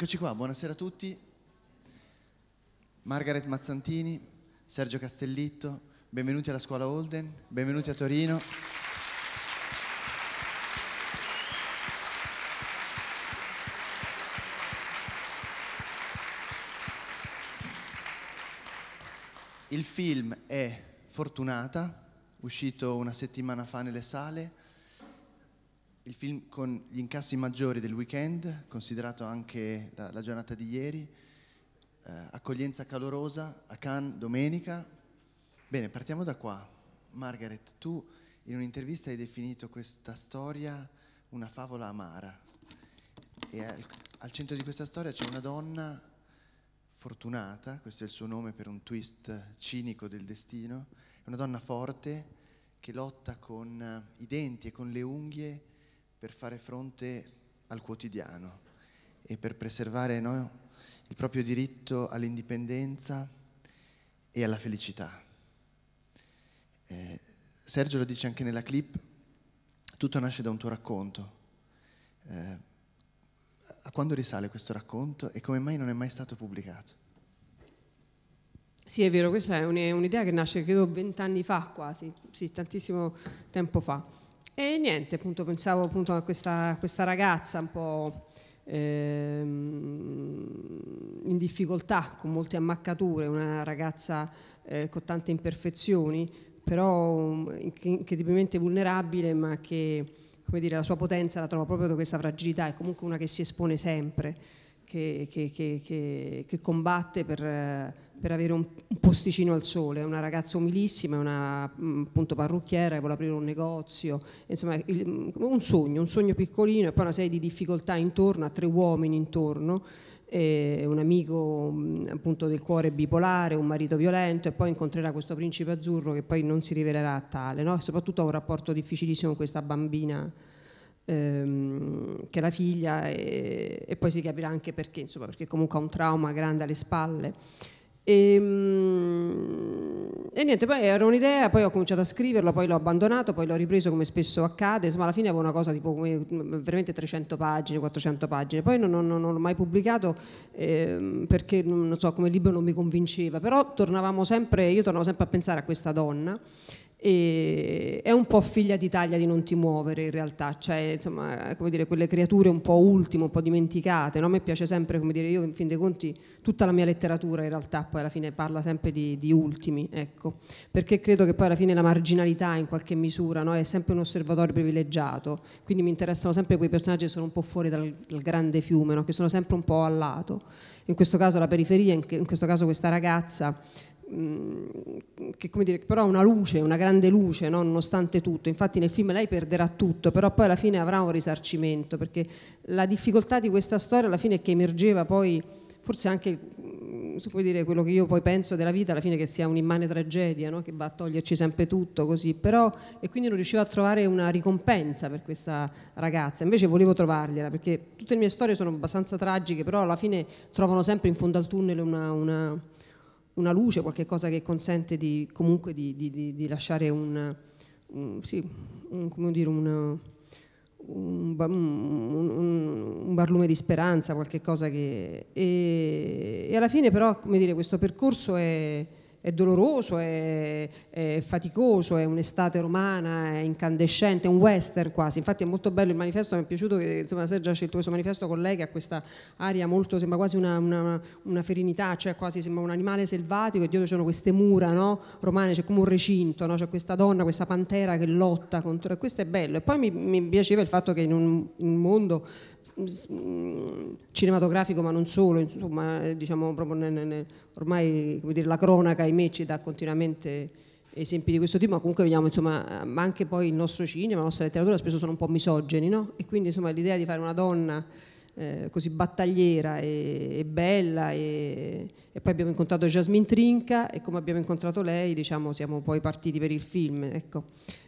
Eccoci qua, buonasera a tutti. Margaret Mazzantini, Sergio Castellitto, benvenuti alla scuola Holden, benvenuti a Torino. Il film è Fortunata, uscito una settimana fa nelle sale, il film con gli incassi maggiori del weekend, considerato anche la, la giornata di ieri, eh, accoglienza calorosa a Cannes domenica. Bene, partiamo da qua. Margaret, tu in un'intervista hai definito questa storia una favola amara e al, al centro di questa storia c'è una donna fortunata, questo è il suo nome per un twist cinico del destino, una donna forte che lotta con i denti e con le unghie per fare fronte al quotidiano e per preservare no, il proprio diritto all'indipendenza e alla felicità. Eh, Sergio lo dice anche nella clip, tutto nasce da un tuo racconto. Eh, a quando risale questo racconto e come mai non è mai stato pubblicato? Sì, è vero, questa è un'idea che nasce credo vent'anni fa quasi, sì, tantissimo tempo fa. E niente, appunto, pensavo appunto a questa, questa ragazza un po' ehm, in difficoltà, con molte ammaccature, una ragazza eh, con tante imperfezioni, però mm, incredibilmente vulnerabile, ma che come dire, la sua potenza la trova proprio da questa fragilità, è comunque una che si espone sempre che, che, che, che combatte per, per, avere un, posticino al sole, è una ragazza umilissima, è una mm, appunto, parrucchiera, vuole aprire un negozio, insomma il, mm, un sogno, un sogno piccolino e poi una serie di difficoltà intorno, a tre uomini intorno un amico mm, appunto del cuore bipolare, un marito violento e poi incontrerà questo principe azzurro che poi non si rivelerà tale, no? soprattutto ha un rapporto difficilissimo con questa bambina ehm, che la figlia e, e, poi si capirà anche perché, insomma, perché comunque ha un trauma grande alle spalle. E, ehm, e niente, poi era un'idea, poi ho cominciato a scriverlo, poi l'ho abbandonato, poi l'ho ripreso come spesso accade, insomma alla fine avevo una cosa tipo veramente 300 pagine, 400 pagine, poi non, non, non l'ho mai pubblicato eh, perché non so, come libro non mi convinceva, però tornavamo sempre, io tornavo sempre a pensare a questa donna e è un po' figlia d'Italia di non ti muovere in realtà, cioè insomma, come dire, quelle creature un po' ultime, un po' dimenticate, no? a me piace sempre, come dire, io in fin dei conti tutta la mia letteratura in realtà poi alla fine parla sempre di, di ultimi, ecco, perché credo che poi alla fine la marginalità in qualche misura no? è sempre un osservatorio privilegiato, quindi mi interessano sempre quei personaggi che sono un po' fuori dal, dal grande fiume, no? che sono sempre un po' al lato, in questo caso la periferia, in, che, in questo caso questa ragazza che come dire, però ha una luce, una grande luce, no? nonostante tutto. Infatti nel film lei perderà tutto, però poi alla fine avrà un risarcimento, perché la difficoltà di questa storia alla fine è che emergeva poi, forse anche, si può dire, quello che io poi penso della vita, alla fine che sia un'immane tragedia, no? che va a toglierci sempre tutto così, però, e quindi non riuscivo a trovare una ricompensa per questa ragazza, invece volevo trovargliela, perché tutte le mie storie sono abbastanza tragiche, però alla fine trovano sempre in fondo al tunnel una, una una luce, qualcosa che consente di, comunque di, di, di lasciare un, un, sì, un, dire, un, un, barlume di speranza, qualcosa che... E, e alla fine però, come dire, questo percorso è è doloroso, è, è, faticoso, è un'estate romana, è incandescente, è un western quasi. Infatti è molto bello il manifesto, mi è piaciuto che insomma, Sergio ha scelto questo manifesto con lei che ha questa aria molto, sembra quasi una, una, una ferinità, cioè quasi sembra un animale selvatico e dietro c'erano queste mura no? romane, c'è come un recinto, no? c'è questa donna, questa pantera che lotta contro... E questo è bello. E poi mi, mi piaceva il fatto che in un, in un mondo cinematografico ma non solo, insomma, diciamo proprio nel, nel, ormai dire, la cronaca ahimè ci dà continuamente esempi di questo tipo, ma comunque vediamo insomma, ma anche poi il nostro cinema, la nostra letteratura spesso sono un po' misogeni, no? E quindi insomma l'idea di fare una donna eh, così battagliera e, e bella e, e, poi abbiamo incontrato Jasmine Trinca e come abbiamo incontrato lei diciamo siamo poi partiti per il film, ecco,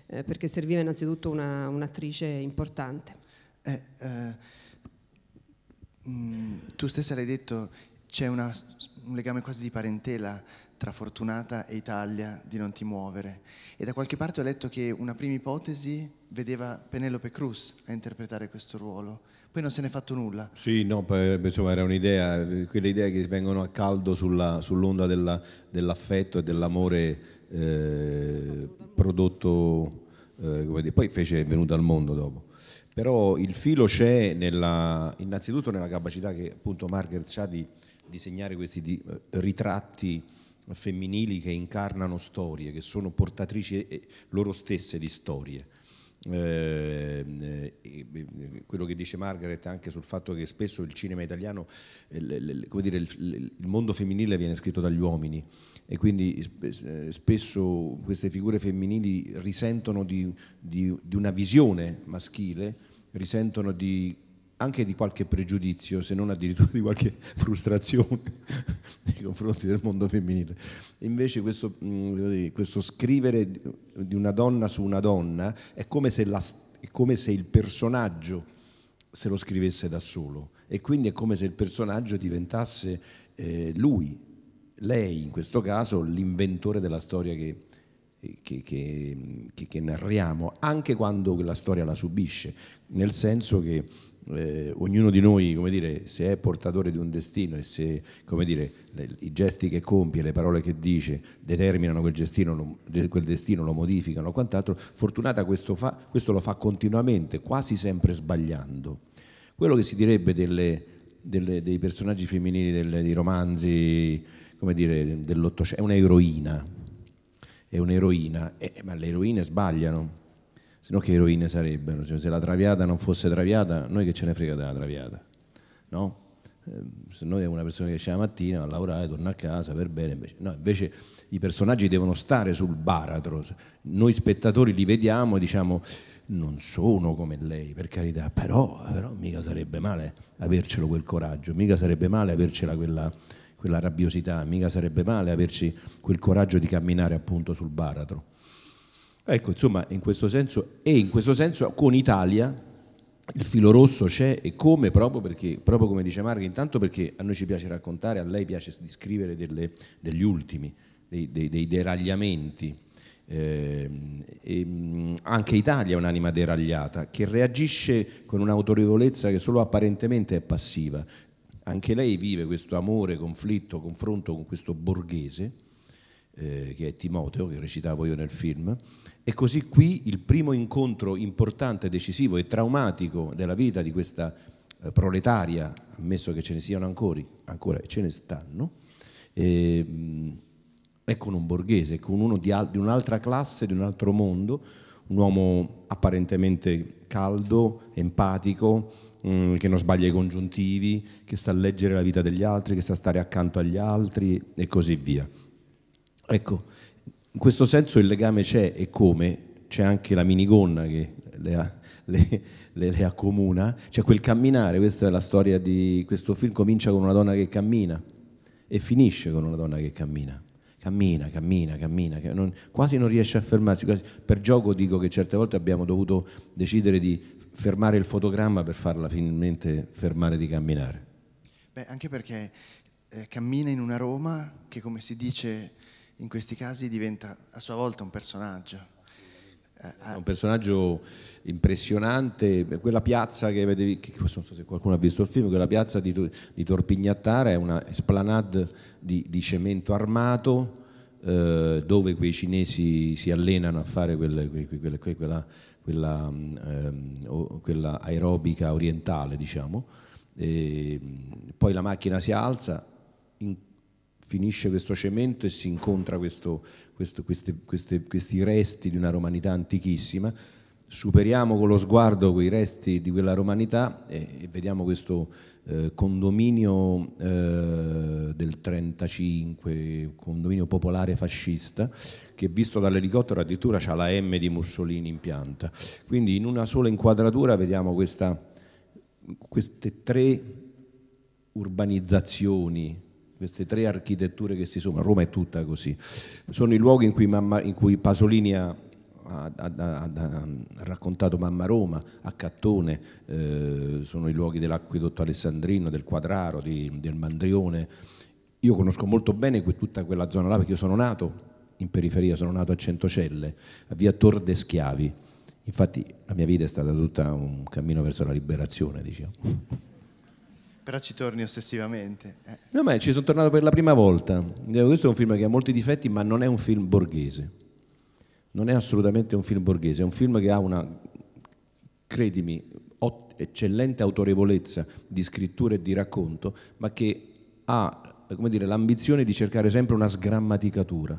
eh, perché serviva innanzitutto una, un'attrice importante. Eh, eh mh, mm, tu stessa l'hai detto, c'è una, un legame quasi di parentela tra Fortunata e Italia di non ti muovere. E da qualche parte ho letto che una prima ipotesi vedeva Penelope Cruz a interpretare questo ruolo. Poi non se n'è fatto nulla. Sì, no, insomma era un'idea, quelle idee che vengono a caldo sulla, sull'onda della, dell'affetto e dell'amore eh, prodotto, eh, poi fece venuto al mondo dopo però il filo c'è nella, innanzitutto nella capacità che appunto Margaret ha di disegnare questi di, eh, ritratti femminili che incarnano storie, che sono portatrici loro stesse di storie. Ehm, eh, eh, quello che dice Margaret anche sul fatto che spesso il cinema italiano, il, eh, come dire, il, il mondo femminile viene scritto dagli uomini e quindi eh, spesso queste figure femminili risentono di, di, di una visione maschile risentono di, anche di qualche pregiudizio, se non addirittura di qualche frustrazione nei confronti del mondo femminile. Invece questo, mm, questo scrivere di una donna su una donna è come se, la, è come se il personaggio se lo scrivesse da solo e quindi è come se il personaggio diventasse eh, lui, lei in questo caso, l'inventore della storia che che, che, che, narriamo, anche quando la storia la subisce, nel senso che eh, ognuno di noi, come dire, se è portatore di un destino e se come dire, le, i gesti che compie, le parole che dice determinano quel, gestino, quel destino, lo modificano, quant'altro, Fortunata questo, fa, questo lo fa continuamente, quasi sempre sbagliando. Quello che si direbbe delle, delle, dei personaggi femminili delle, dei romanzi, come dire, dell'Ottocento, è un'eroina, è un'eroina, eh, ma le eroine sbagliano, se no che eroine sarebbero? Cioè, se la traviata non fosse traviata, noi che ce ne frega della traviata, no? Eh, se noi è una persona che esce la mattina, va a lavorare, torna a casa per bene, invece, no, invece i personaggi devono stare sul baratro, noi spettatori li vediamo e diciamo non sono come lei, per carità, però, però mica sarebbe male avercelo quel coraggio, mica sarebbe male avercela quella quella rabbiosità, mica sarebbe male averci quel coraggio di camminare appunto sul baratro. Ecco, insomma, in questo senso, e in questo senso con Italia il filo rosso c'è e come proprio perché, proprio come dice Marghi, intanto perché a noi ci piace raccontare, a lei piace descrivere delle, degli ultimi, dei, dei, dei deragliamenti. Eh, ehm, anche Italia è un'anima deragliata che reagisce con un'autorevolezza che solo apparentemente è passiva anche lei vive questo amore, conflitto, confronto con questo borghese, eh, che è Timoteo, che recitavo io nel film, e così qui il primo incontro importante, decisivo e traumatico della vita di questa eh, proletaria, ammesso che ce ne siano ancora, ancora ce ne stanno, eh, è con un borghese, con uno di, al- di un'altra classe, di un altro mondo, un uomo apparentemente caldo, empatico, Mm, che non sbaglia i congiuntivi, che sa leggere la vita degli altri, che sa stare accanto agli altri e così via. Ecco, in questo senso il legame c'è e come, c'è anche la minigonna che le, le, le, le accomuna, c'è quel camminare, questa è la storia di questo film, comincia con una donna che cammina e finisce con una donna che cammina cammina, cammina, cammina, non, quasi non riesce a fermarsi. Per gioco dico che certe volte abbiamo dovuto decidere di fermare il fotogramma per farla finalmente fermare di camminare? Beh, anche perché eh, cammina in una Roma che, come si dice in questi casi, diventa a sua volta un personaggio. Eh, è ah. un personaggio impressionante, quella piazza che avete visto, non so se qualcuno ha visto il film, quella piazza di, di Torpignattara è una esplanade di, di cemento armato eh, dove quei cinesi si allenano a fare quelle, quelle, quelle, quella quella, ehm, quella aerobica orientale, diciamo. E mm, poi la macchina si alza, in, finisce questo cemento e si incontra questo, questo, queste, queste, questi resti di una romanità antichissima superiamo con lo sguardo quei resti di quella romanità e, vediamo questo eh, condominio eh, del 35, condominio popolare fascista, che visto dall'elicottero addirittura ha la M di Mussolini in pianta. Quindi in una sola inquadratura vediamo questa, queste tre urbanizzazioni queste tre architetture che si sommano, Roma è tutta così, sono i luoghi in cui, mamma, in cui Pasolini ha ha, ha, ha, raccontato Mamma Roma, a Cattone eh, sono i luoghi dell'acquedotto alessandrino, del Quadraro, di, del Mandrione. Io conosco molto bene que, tutta quella zona là perché io sono nato in periferia, sono nato a Centocelle, a via Tor de Schiavi. Infatti la mia vita è stata tutta un cammino verso la liberazione, diciamo. Però ci torni ossessivamente. Eh. No, ma ci sono tornato per la prima volta. Questo è un film che ha molti difetti, ma non è un film borghese non è assolutamente un film borghese, è un film che ha una, credimi, eccellente autorevolezza di scrittura e di racconto, ma che ha dire, l'ambizione di cercare sempre una sgrammaticatura,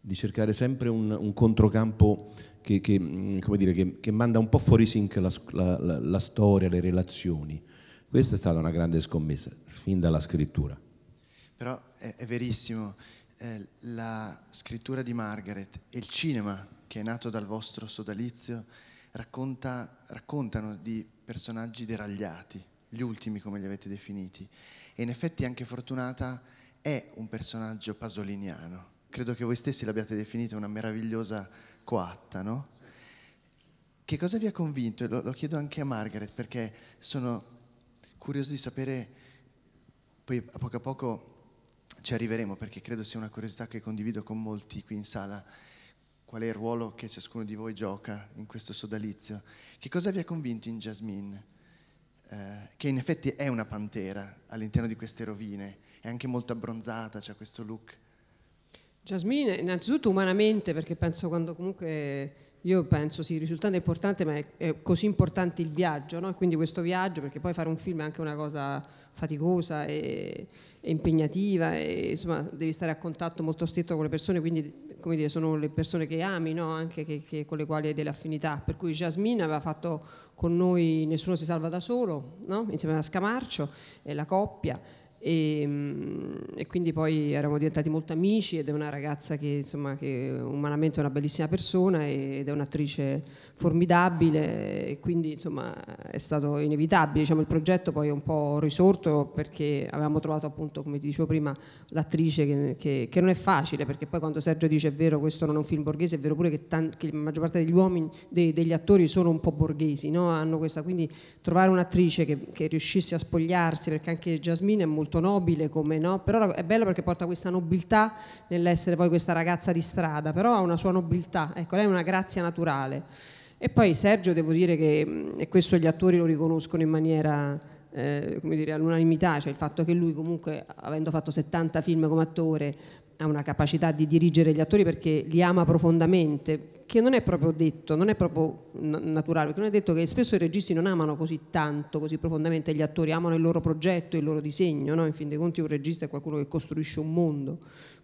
di cercare sempre un, un controcampo che, che, mm, dire, che, che, manda un po' fuori sync la, la, la storia, le relazioni. Questa è stata una grande scommessa, fin dalla scrittura. Però è, è verissimo la scrittura di Margaret e il cinema che è nato dal vostro sodalizio racconta, raccontano di personaggi deragliati, gli ultimi come li avete definiti. E in effetti anche Fortunata è un personaggio pasoliniano. Credo che voi stessi l'abbiate definita una meravigliosa coatta, no? Che cosa vi ha convinto? Lo, lo chiedo anche a Margaret perché sono curioso di sapere, poi a poco a poco ci arriveremo perché credo sia una curiosità che condivido con molti qui in sala. Qual è il ruolo che ciascuno di voi gioca in questo sodalizio? Che cosa vi ha convinto in Jasmine? Eh, che in effetti è una pantera all'interno di queste rovine, è anche molto abbronzata, c'è questo look. Jasmine, innanzitutto umanamente, perché penso quando comunque io penso sì, il risultato è importante, ma è, così importante il viaggio, no? quindi questo viaggio, perché poi fare un film è anche una cosa faticosa e, e impegnativa e insomma devi stare a contatto molto stretto con le persone, quindi come dire, sono le persone che ami, no? anche che, che, con le quali hai delle affinità. Per cui Jasmine aveva fatto con noi Nessuno si salva da solo, no? insieme a Scamarcio, e la coppia. E, ehm, e, quindi poi eravamo diventati molto amici ed è una ragazza che, insomma, che umanamente è una bellissima persona ed è un'attrice formidabile e quindi insomma è stato inevitabile. Diciamo, il progetto poi è un po' risorto perché avevamo trovato appunto, come ti dicevo prima, l'attrice che, che, che non è facile, perché poi quando Sergio dice è vero questo non è un film borghese, è vero pure che, tan- che la maggior parte degli uomini, de- degli attori sono un po' borghesi, no? hanno questa, quindi trovare un'attrice che, che, riuscisse a spogliarsi, perché anche Jasmine è molto nobile, come, no? però è bello perché porta questa nobiltà nell'essere poi questa ragazza di strada, però ha una sua nobiltà, ecco, lei è una grazia naturale. E poi Sergio devo dire che, mm, e questo gli attori lo riconoscono in maniera eh, come dire, all'unanimità, cioè il fatto che lui comunque, avendo fatto 70 film come attore, ha una capacità di dirigere gli attori perché li ama profondamente, che non è proprio detto, non è proprio naturale, perché non è detto che spesso i registi non amano così tanto, così profondamente gli attori, amano il loro progetto, il loro disegno, no? in fin dei conti un regista è qualcuno che costruisce un mondo,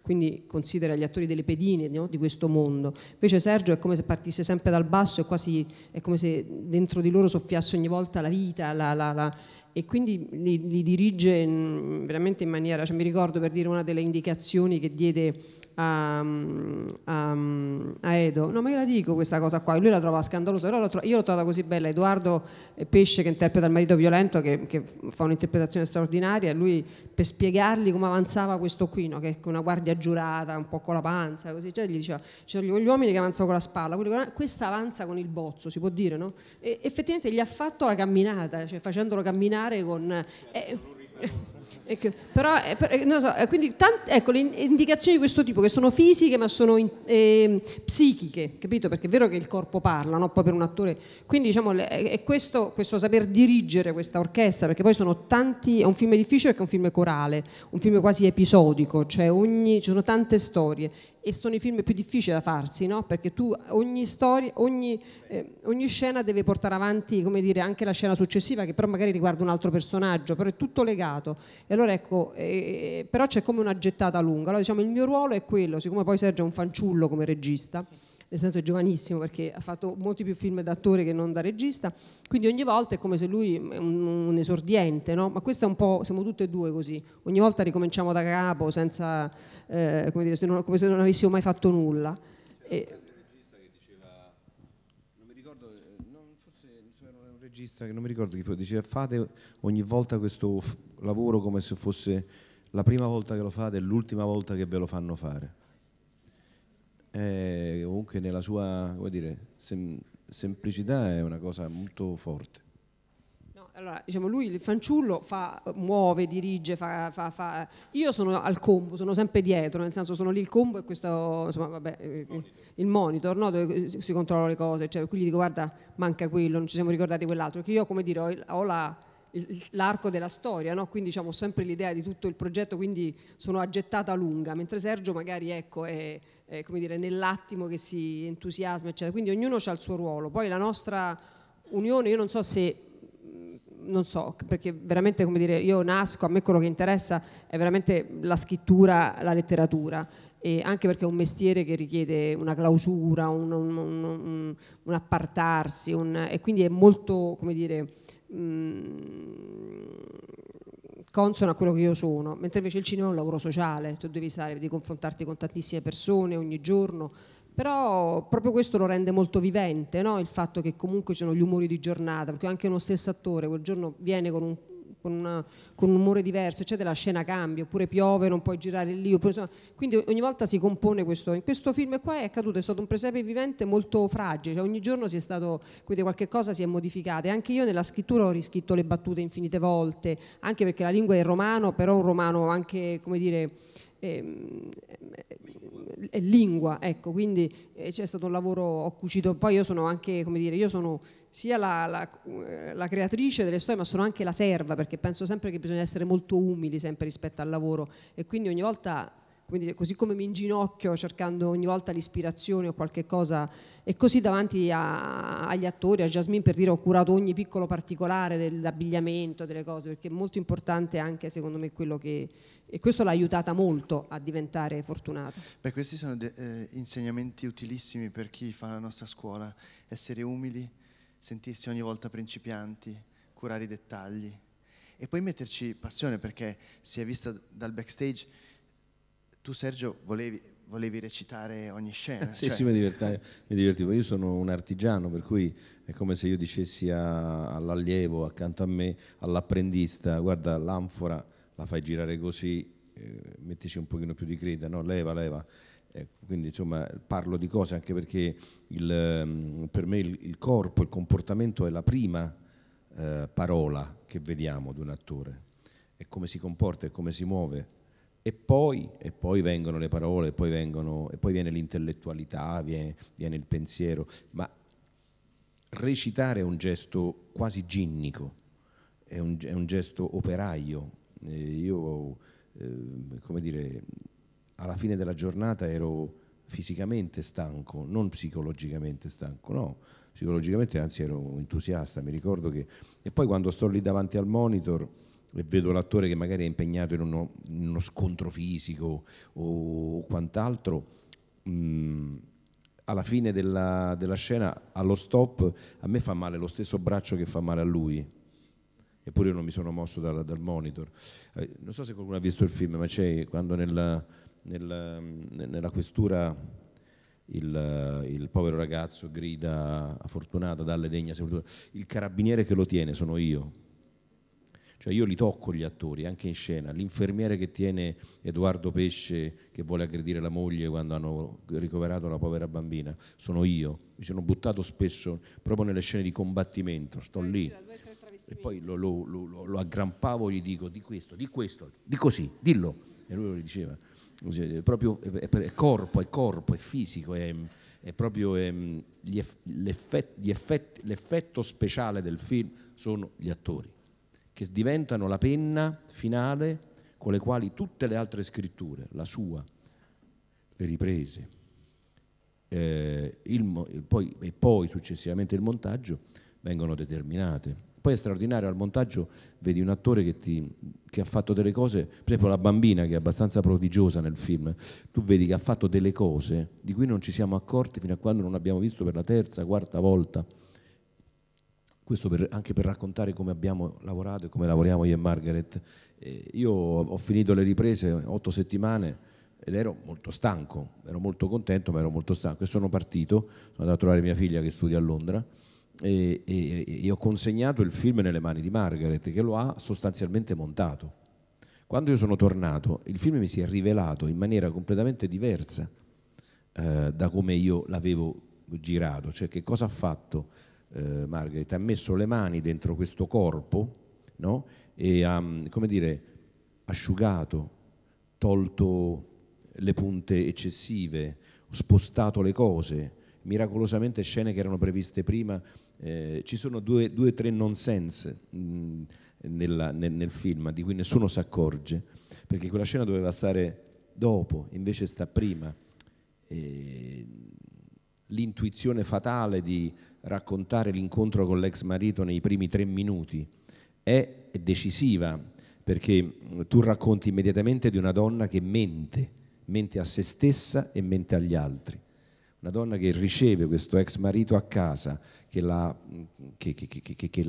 quindi considera gli attori delle pedine no? di questo mondo. Invece Sergio è come se partisse sempre dal basso, è quasi è come se dentro di loro soffiasse ogni volta la vita, la, la, la, e quindi li, li dirige in, mm, veramente in maniera, cioè mi ricordo per dire una delle indicazioni che diede a, ehm, a, ehm, a, Edo, no ma io la dico questa cosa qua, lui la trova scandalosa, però tro- io l'ho trovata così bella, Edoardo Pesce che interpreta il marito violento, che, che fa un'interpretazione straordinaria, lui per spiegargli come avanzava questo qui, no? che è una guardia giurata, un po' con la panza, così, cioè gli diceva, cioè, gli uomini che avanzano con la spalla, con... questa avanza con il bozzo, si può dire, no? E effettivamente gli ha fatto la camminata, cioè facendolo camminare con... Eh, certo, eh che, però, eh, eh so, eh, quindi tante, ecco, le indicazioni di questo tipo che sono fisiche ma sono in, ehm, psichiche, capito? Perché è vero che il corpo parla, no? Poi per un attore. Quindi diciamo, eh, è questo, questo, saper dirigere questa orchestra, perché poi sono tanti, è un film difficile perché è un film corale, un film quasi episodico, cioè ogni, ci sono tante storie e sono i film più difficili da farsi, no? perché tu ogni, storia, ogni, eh, ogni scena deve portare avanti dire, anche la scena successiva che però magari riguarda un altro personaggio, però è tutto legato. E allora ecco, eh, eh, però c'è come una gettata lunga. Allora diciamo il mio ruolo è quello, siccome poi Sergio è un fanciullo come regista nel senso è giovanissimo perché ha fatto molti più film da attore che non da regista, quindi ogni volta è come se lui è un, un esordiente, no? ma questo è un po', siamo tutti e due così, ogni volta ricominciamo da capo senza, eh, come, dire, se non, come, se non, avessimo mai fatto nulla. E, eh, che non mi ricordo chi diceva fate ogni volta questo lavoro come se fosse la prima volta che lo fate e l'ultima volta che ve lo fanno fare eh, comunque nella sua dire, sem semplicità è una cosa molto forte. No, allora, diciamo, lui il fanciullo fa, muove, dirige, fa, fa, fa, Io sono al combo, sono sempre dietro, nel senso sono lì il combo e questo, insomma, vabbè, eh, il monitor, no, dove eh, si controllano le cose, cioè, qui gli dico guarda manca quello, non ci siamo ricordati quell'altro, perché io come dire ho, ho la l'arco della storia, no? quindi diciamo, sempre l'idea di tutto il progetto, quindi sono aggettata lunga, mentre Sergio magari ecco, è, è dire, nell'attimo che si entusiasma, eccetera. quindi ognuno ha il suo ruolo. Poi la nostra unione, io non so se mm, non so, perché veramente come dire, io nasco, a me quello che interessa è veramente la scrittura, la letteratura, e anche perché è un mestiere che richiede una clausura, un, un, un, un appartarsi, e quindi è molto, come dire, Mm, consono a quello che io sono, mentre invece il cinema è un lavoro sociale, tu devi stare, devi confrontarti con tantissime persone ogni giorno, però proprio questo lo rende molto vivente, no? il fatto che comunque ci sono gli umori di giornata, perché anche uno stesso attore quel giorno viene con un con, una, con un umore diverso, eccetera, la scena cambia, oppure piove, non puoi girare lì, oppure, insomma, quindi ogni volta si compone questo. In questo film qua è accaduto, è stato un presepe vivente molto fragile, cioè ogni giorno si è stato, quindi qualche cosa si è modificata e anche io nella scrittura ho riscritto le battute infinite volte, anche perché la lingua è romano, però un romano anche, come dire ehm, è lingua, ecco, quindi eh, c'è stato un lavoro, ho cucito, poi io sono anche, come dire, io sono sia la, la, eh, la, creatrice delle storie, ma sono anche la serva, perché penso sempre che bisogna essere molto umili sempre rispetto al lavoro e quindi ogni volta come dire, così come mi inginocchio cercando ogni volta l'ispirazione o qualche cosa, e così davanti a, agli attori, a Jasmine per dire ho curato ogni piccolo particolare dell'abbigliamento, delle cose, perché è molto importante anche secondo me quello che... e questo l'ha aiutata molto a diventare fortunata. Beh, questi sono de, eh, insegnamenti utilissimi per chi fa la nostra scuola, essere umili, sentirsi ogni volta principianti, curare i dettagli e poi metterci passione perché si è vista dal backstage tu Sergio volevi, volevi recitare ogni scena. sì, cioè... sì, mi, mi, divertivo. Io sono un artigiano, per cui è come se io dicessi a, all'allievo, accanto a me, all'apprendista, guarda l'anfora, la fai girare così, eh, mettici un pochino più di creda, no? leva, leva. Ecco, quindi insomma parlo di cose anche perché il, mm, per me il, il, corpo, il comportamento è la prima eh, parola che vediamo di un attore, è come si comporta, è come si muove, e poi, e poi, vengono le parole, e poi, vengono, e poi viene l'intellettualità, viene, viene, il pensiero, ma recitare è un gesto quasi ginnico, è un, è un gesto operaio. Eh, io, eh, come dire, alla fine della giornata ero fisicamente stanco, non psicologicamente stanco, no, psicologicamente anzi ero entusiasta, mi ricordo che... E poi quando sto lì davanti al monitor e vedo l'attore che magari è impegnato in uno, in uno scontro fisico o, quant'altro, mh, alla fine della, della, scena, allo stop, a me fa male lo stesso braccio che fa male a lui. Eppure io non mi sono mosso dal, dal monitor. Eh, non so se qualcuno ha visto il film, ma c'è quando nella, nella, nella questura il, il, povero ragazzo grida a Fortunata, dalle degna Il carabiniere che lo tiene sono io cioè io li tocco gli attori, anche in scena. L'infermiere che tiene Edoardo Pesce che vuole aggredire la moglie quando hanno ricoverato la povera bambina, sono io. Mi sono buttato spesso proprio nelle scene di combattimento, sto lì. E poi lo, lo, lo, lo aggrampavo e gli dico di questo, di questo, di così, dillo. E lui lo diceva. Cioè, proprio è, è, corpo, è corpo, è fisico, è, è proprio è, ehm, gli eff, gli effetti, gli effetti, l'effetto speciale del film sono gli attori che diventano la penna finale con le quali tutte le altre scritture, la sua, le riprese, eh, il, poi, e poi successivamente il montaggio, vengono determinate. Poi è straordinario al montaggio, vedi un attore che, ti, che, ha fatto delle cose, per esempio la bambina che è abbastanza prodigiosa nel film, tu vedi che ha fatto delle cose di cui non ci siamo accorti fino a quando non abbiamo visto per la terza, quarta volta questo per, anche per raccontare come abbiamo lavorato e come lavoriamo io e Margaret. Eh, io ho finito le riprese otto settimane ed ero molto stanco, ero molto contento ma ero molto stanco e sono partito, sono andato a trovare mia figlia che studia a Londra e, e, e ho consegnato il film nelle mani di Margaret che lo ha sostanzialmente montato. Quando io sono tornato il film mi si è rivelato in maniera completamente diversa eh, da come io l'avevo girato, cioè che cosa ha fatto eh, Margaret, ha messo le mani dentro questo corpo no? e ha, mm, come dire, asciugato, tolto le punte eccessive, spostato le cose, miracolosamente scene che erano previste prima, eh, ci sono due o tre nonsense mh, mm, nella, nel, nel film di cui nessuno si accorge, perché quella scena doveva stare dopo, invece sta prima. E l'intuizione fatale di raccontare l'incontro con l'ex marito nei primi tre minuti è decisiva perché mm, tu racconti immediatamente di una donna che mente, mente a se stessa e mente agli altri. Una donna che riceve questo ex marito a casa, che, la, mm, che, che, che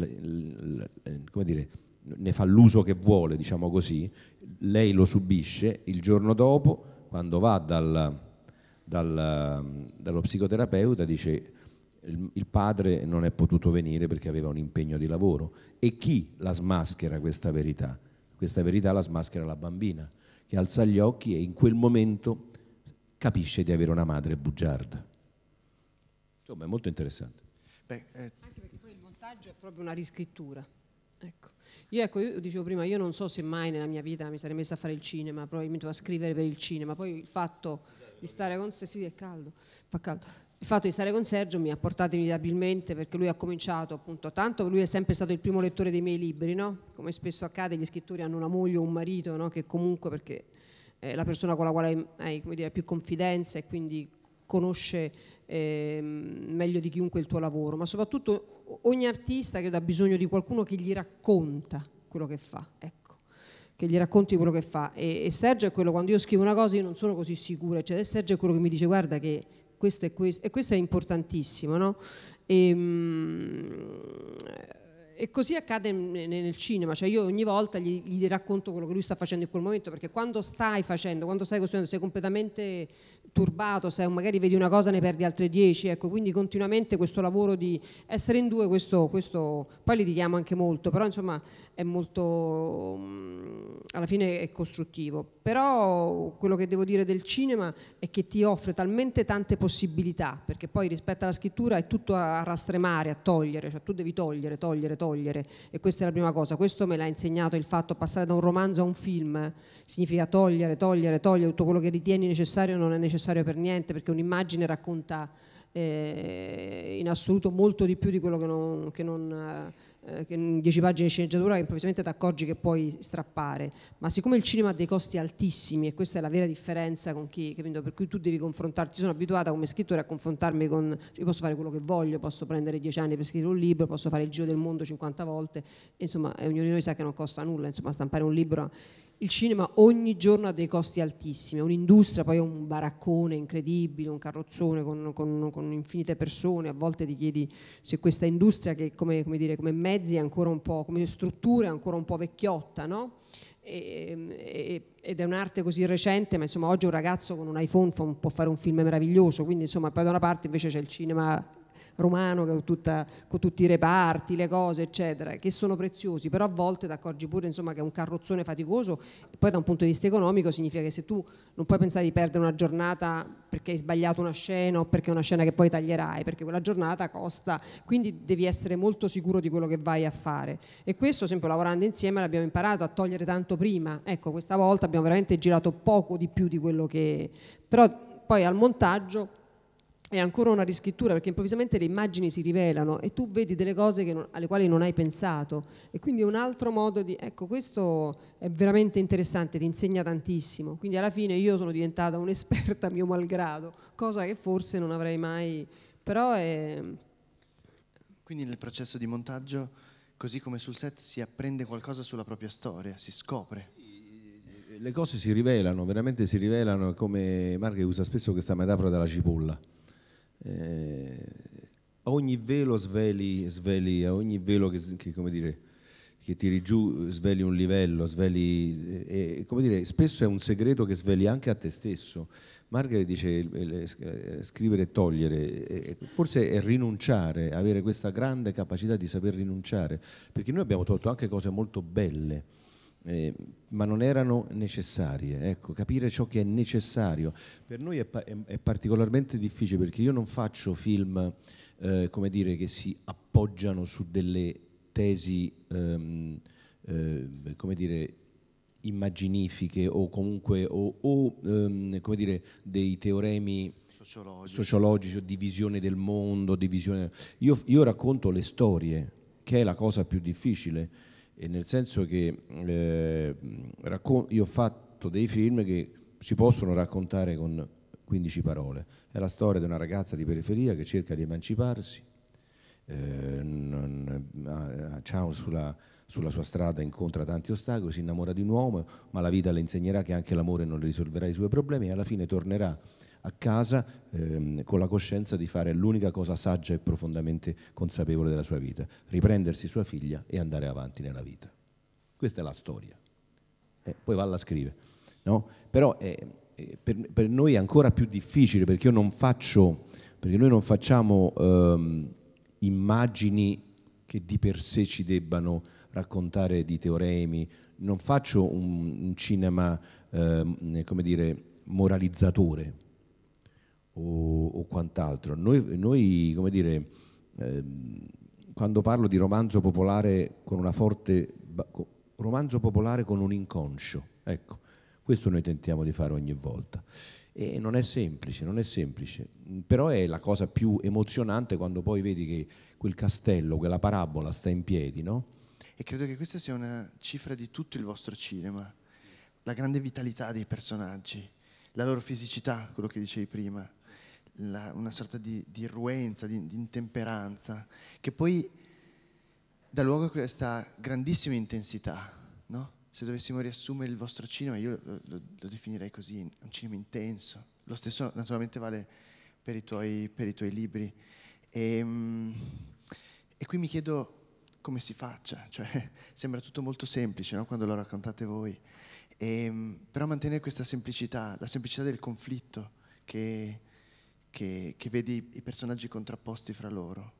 dire, ne fa l'uso che vuole, diciamo così, lei lo subisce, il giorno dopo, quando va dal, dal, dallo psicoterapeuta, dice il padre non è potuto venire perché aveva un impegno di lavoro e chi la smaschera questa verità? Questa verità la smaschera la bambina che alza gli occhi e in quel momento capisce di avere una madre bugiarda. Insomma, è molto interessante. Beh, eh... Anche perché poi il montaggio è proprio una riscrittura. Ecco. Io, ecco, io dicevo prima, io non so se mai nella mia vita mi sarei messa a fare il cinema, probabilmente a scrivere per il cinema, poi il fatto di stare con Sergio, sì è caldo, fa caldo. Il fatto di stare con Sergio mi ha portato inevitabilmente perché lui ha cominciato appunto tanto, lui è sempre stato il primo lettore dei miei libri, no? come spesso accade gli scrittori hanno una moglie o un marito no? che comunque perché è la persona con la quale hai dire, più confidenza e quindi conosce eh, meglio di chiunque il tuo lavoro, ma soprattutto ogni artista credo ha bisogno di qualcuno che gli racconta quello che fa. Ecco che gli racconti quello che fa e, e, Sergio è quello quando io scrivo una cosa io non sono così sicura cioè Sergio è quello che mi dice guarda che questo è questo e questo è importantissimo no? e, ehm, e così accade nel cinema, cioè io ogni volta gli, gli, racconto quello che lui sta facendo in quel momento, perché quando stai facendo, quando stai costruendo, sei completamente turbato, se magari vedi una cosa ne perdi altre 10, ecco, quindi continuamente questo lavoro di essere in due, questo, questo poi litighiamo anche molto, però insomma è molto, mm, alla fine è costruttivo. Però quello che devo dire del cinema è che ti offre talmente tante possibilità, perché poi rispetto alla scrittura è tutto a rastremare, a togliere, cioè tu devi togliere, togliere, togliere, e questa è la prima cosa, questo me l'ha insegnato il fatto, passare da un romanzo a un film significa togliere, togliere, togliere, tutto quello che ritieni necessario non è necessario necessario per niente perché un'immagine racconta eh, in assoluto molto di più di quello che non... Che non eh, che in 10 pagine di sceneggiatura che improvvisamente ti accorgi che puoi strappare, ma siccome il cinema ha dei costi altissimi e questa è la vera differenza con chi, capito? per cui tu devi confrontarti, sono abituata come scrittore a confrontarmi con, cioè, io posso fare quello che voglio, posso prendere dieci anni per scrivere un libro, posso fare il giro del mondo 50 volte, insomma ognuno di noi sa che non costa nulla, insomma stampare un libro il cinema ogni giorno ha dei costi altissimi, è un'industria, poi è un baraccone incredibile, un carrozzone con, con, con infinite persone, a volte ti chiedi se questa industria che come, come, dire, come mezzi è ancora un po', come struttura è ancora un po' vecchiotta, no? Ehm, ed è un'arte così recente, ma insomma oggi un ragazzo con un iPhone può fare un film meraviglioso, quindi insomma poi da una parte invece c'è il cinema romano con, tutta, con, tutti i reparti, le cose eccetera, che sono preziosi, però a volte ti accorgi pure insomma, che è un carrozzone faticoso, poi da un punto di vista economico significa che se tu non puoi pensare di perdere una giornata perché hai sbagliato una scena o perché è una scena che poi taglierai, perché quella giornata costa, quindi devi essere molto sicuro di quello che vai a fare. E questo, sempre lavorando insieme, l'abbiamo imparato a togliere tanto prima. Ecco, questa volta abbiamo veramente girato poco di più di quello che... però poi al montaggio è ancora una riscrittura perché improvvisamente le immagini si rivelano e tu vedi delle cose non, alle quali non hai pensato e quindi è un altro modo di ecco questo è veramente interessante ti insegna tantissimo quindi alla fine io sono diventata un'esperta mio malgrado cosa che forse non avrei mai però è quindi nel processo di montaggio così come sul set si apprende qualcosa sulla propria storia si scopre le cose si rivelano veramente si rivelano come Marghe usa spesso questa metafora della cipolla eh, a ogni velo sveli, sveli, a ogni velo che, che come dire, che tiri giù sveli un livello, sveli, eh, eh, come dire, spesso è un segreto che sveli anche a te stesso. Margaret dice eh, eh, scrivere e togliere, forse è rinunciare, avere questa grande capacità di saper rinunciare, perché noi abbiamo tolto anche cose molto belle eh, ma non erano necessarie. Ecco, capire ciò che è necessario per noi è, pa- è particolarmente difficile perché io non faccio film eh, come dire, che si appoggiano su delle tesi ehm, eh, come dire, immaginifiche o comunque o, o ehm, come dire, dei teoremi sociologici. sociologici. di visione del mondo. Di visione... Io, io racconto le storie, che è la cosa più difficile e nel senso che eh, io ho fatto dei film che si possono raccontare con 15 parole. È la storia di una ragazza di periferia che cerca di emanciparsi, eh, non, ha, eh, sulla, sulla sua strada incontra tanti ostacoli, si innamora di un uomo, ma la vita le insegnerà che anche l'amore non risolverà i suoi problemi e alla fine tornerà a casa ehm, con la coscienza di fare l'unica cosa saggia e profondamente consapevole della sua vita, riprendersi sua figlia e andare avanti nella vita. Questa è la storia. Eh, poi Valla scrive, no? però eh, eh, per, per, noi è ancora più difficile perché, non faccio, perché noi non facciamo ehm, immagini che di per sé ci debbano raccontare di teoremi, non faccio un, un cinema eh, come dire, moralizzatore, o, o quant'altro. Noi, noi, come dire, ehm, quando parlo di romanzo popolare con una forte... romanzo popolare con un inconscio, ecco, questo noi tentiamo di fare ogni volta. E non è semplice, non è semplice, però è la cosa più emozionante quando poi vedi che quel castello, quella parabola sta in piedi, no? E credo che questa sia una cifra di tutto il vostro cinema, la grande vitalità dei personaggi, la loro fisicità, quello che dicevi prima, la, una sorta di, di irruenza, di, di, intemperanza, che poi dà luogo a questa grandissima intensità, no? Se dovessimo riassumere il vostro cinema, io lo, lo, lo definirei così, un cinema intenso. Lo stesso naturalmente vale per i tuoi, per i tuoi libri. E, ehm, e, qui mi chiedo come si faccia, cioè, sembra tutto molto semplice no? quando lo raccontate voi, e, ehm, però mantenere questa semplicità, la semplicità del conflitto che, che, che vedi i personaggi contrapposti fra loro?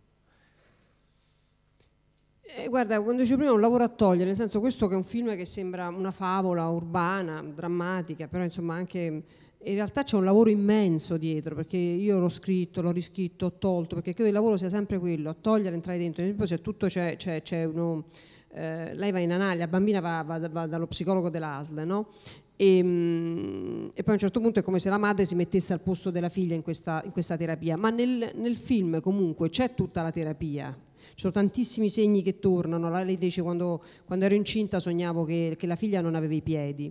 Eh, guarda, quando dicevo prima un lavoro a togliere, nel senso questo che è un film che sembra una favola urbana, drammatica, però insomma anche in realtà c'è un lavoro immenso dietro, perché io l'ho scritto, l'ho riscritto, ho tolto, perché credo il lavoro sia sempre quello, a togliere, entrare dentro, ad esempio c'è tutto, c'è, c'è, c'è uno... Eh, lei va in analisi, la bambina va, va, va dallo psicologo dell'ASL, no? E, ehm, e, poi a un certo punto è come se la madre si mettesse al posto della figlia in questa, in questa terapia, ma nel, nel, film comunque c'è tutta la terapia. Ci sono tantissimi segni che tornano. La lei dice quando, quando ero incinta sognavo che, che, la figlia non aveva i piedi.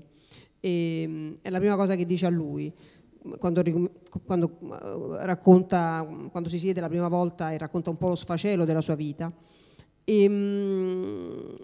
E, ehm, è la prima cosa che dice a lui. Quando, quando, eh, racconta, quando si siede la prima volta e racconta un po' lo sfacelo della sua vita. E, ehm,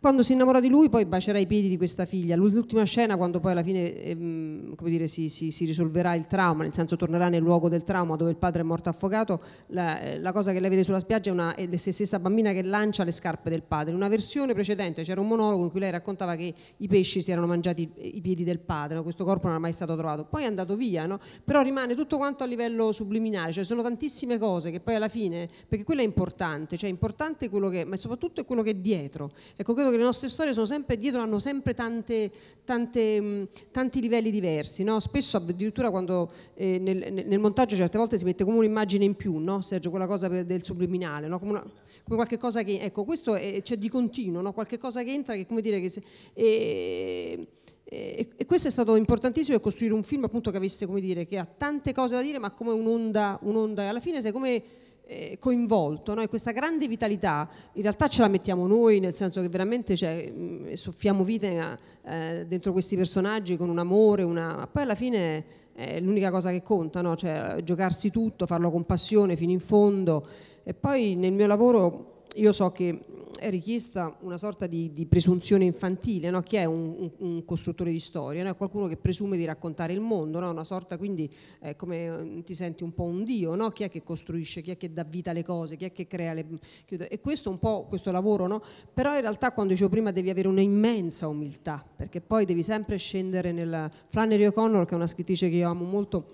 quando si innamora di lui poi bacerà i piedi di questa figlia, l'ultima scena quando poi alla fine ehm, dire, si, si, si, risolverà il trauma, nel senso tornerà nel luogo del trauma dove il padre è morto affogato, la, eh, la cosa che lei vede sulla spiaggia è, una, è la stessa bambina che lancia le scarpe del padre. In una versione precedente c'era un monologo in cui lei raccontava che i pesci si erano mangiati i piedi del padre, no? questo corpo non era mai stato trovato, poi è andato via, no? però rimane tutto quanto a livello subliminale, cioè sono tantissime cose che poi alla fine, perché quello è importante, cioè è importante quello che, ma soprattutto è quello che è dietro. Ecco, credo credo che le nostre storie sono sempre dietro, hanno sempre tante, tante, tanti livelli diversi. No? Spesso addirittura quando eh, nel, nel, montaggio certe volte si mette come un'immagine in più, no? Sergio, quella cosa per, del subliminale, no? come, una, come, qualche cosa che... Ecco, questo c'è cioè, di continuo, qualche cosa che entra, che come dire che... Se, eh, e, questo è stato importantissimo per costruire un film appunto che avesse, come dire, che ha tante cose da dire, ma come un'onda, un'onda, e alla fine sei come eh, coinvolto no? e questa grande vitalità in realtà ce la mettiamo noi nel senso che veramente cioè, mh, soffiamo vite eh, dentro questi personaggi con un amore, una... ma poi alla fine eh, è l'unica cosa che conta, no? cioè, giocarsi tutto, farlo con passione fino in fondo e poi nel mio lavoro io so che è richiesta una sorta di, di presunzione infantile, no? chi è un, un, un, costruttore di storia? No? Qualcuno che presume di raccontare il mondo, no? una sorta quindi eh, come mm, ti senti un po' un dio, chi è che costruisce, chi è che dà vita alle cose, chi è che crea le... E questo è un po' questo lavoro, però in realtà quando dicevo prima devi avere un'immensa umiltà, perché poi devi sempre scendere nel... Flannery O'Connor, che è una scrittrice che io amo molto,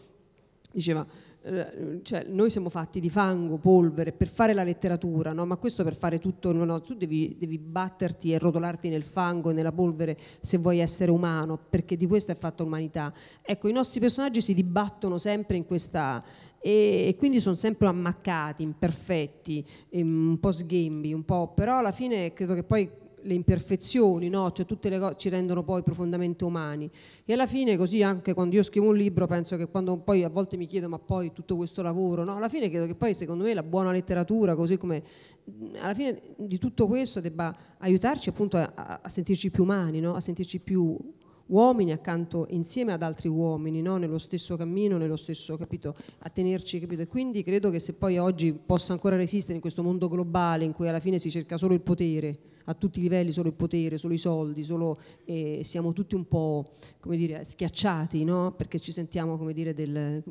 diceva eh, cioè, noi siamo fatti di fango, polvere, per fare la letteratura, no? ma questo per fare tutto, no, no, tu devi, devi, batterti e rotolarti nel fango e nella polvere se vuoi essere umano, perché di questo è fatta l'umanità. Ecco, i nostri personaggi si dibattono sempre in questa, e, quindi sono sempre ammaccati, imperfetti, ehm, un po' sghembi, un po', però alla fine credo che poi le imperfezioni, no? cioè, tutte le cose ci rendono poi profondamente umani. E alla fine, così anche quando io scrivo un libro, penso che quando poi a volte mi chiedo ma poi tutto questo lavoro, no? alla fine credo che poi secondo me la buona letteratura, così come mhmm, alla fine di tutto questo debba aiutarci appunto a, a sentirci più umani, no? a sentirci più uomini accanto insieme ad altri uomini, no? nello stesso cammino, nello stesso, capito, a tenerci, capito? E quindi credo che se poi oggi possa ancora resistere in questo mondo globale in cui alla fine si cerca solo il potere, a tutti i livelli solo il potere, solo i soldi, solo, eh, siamo tutti un po' dire, schiacciati no? perché ci sentiamo dire, del,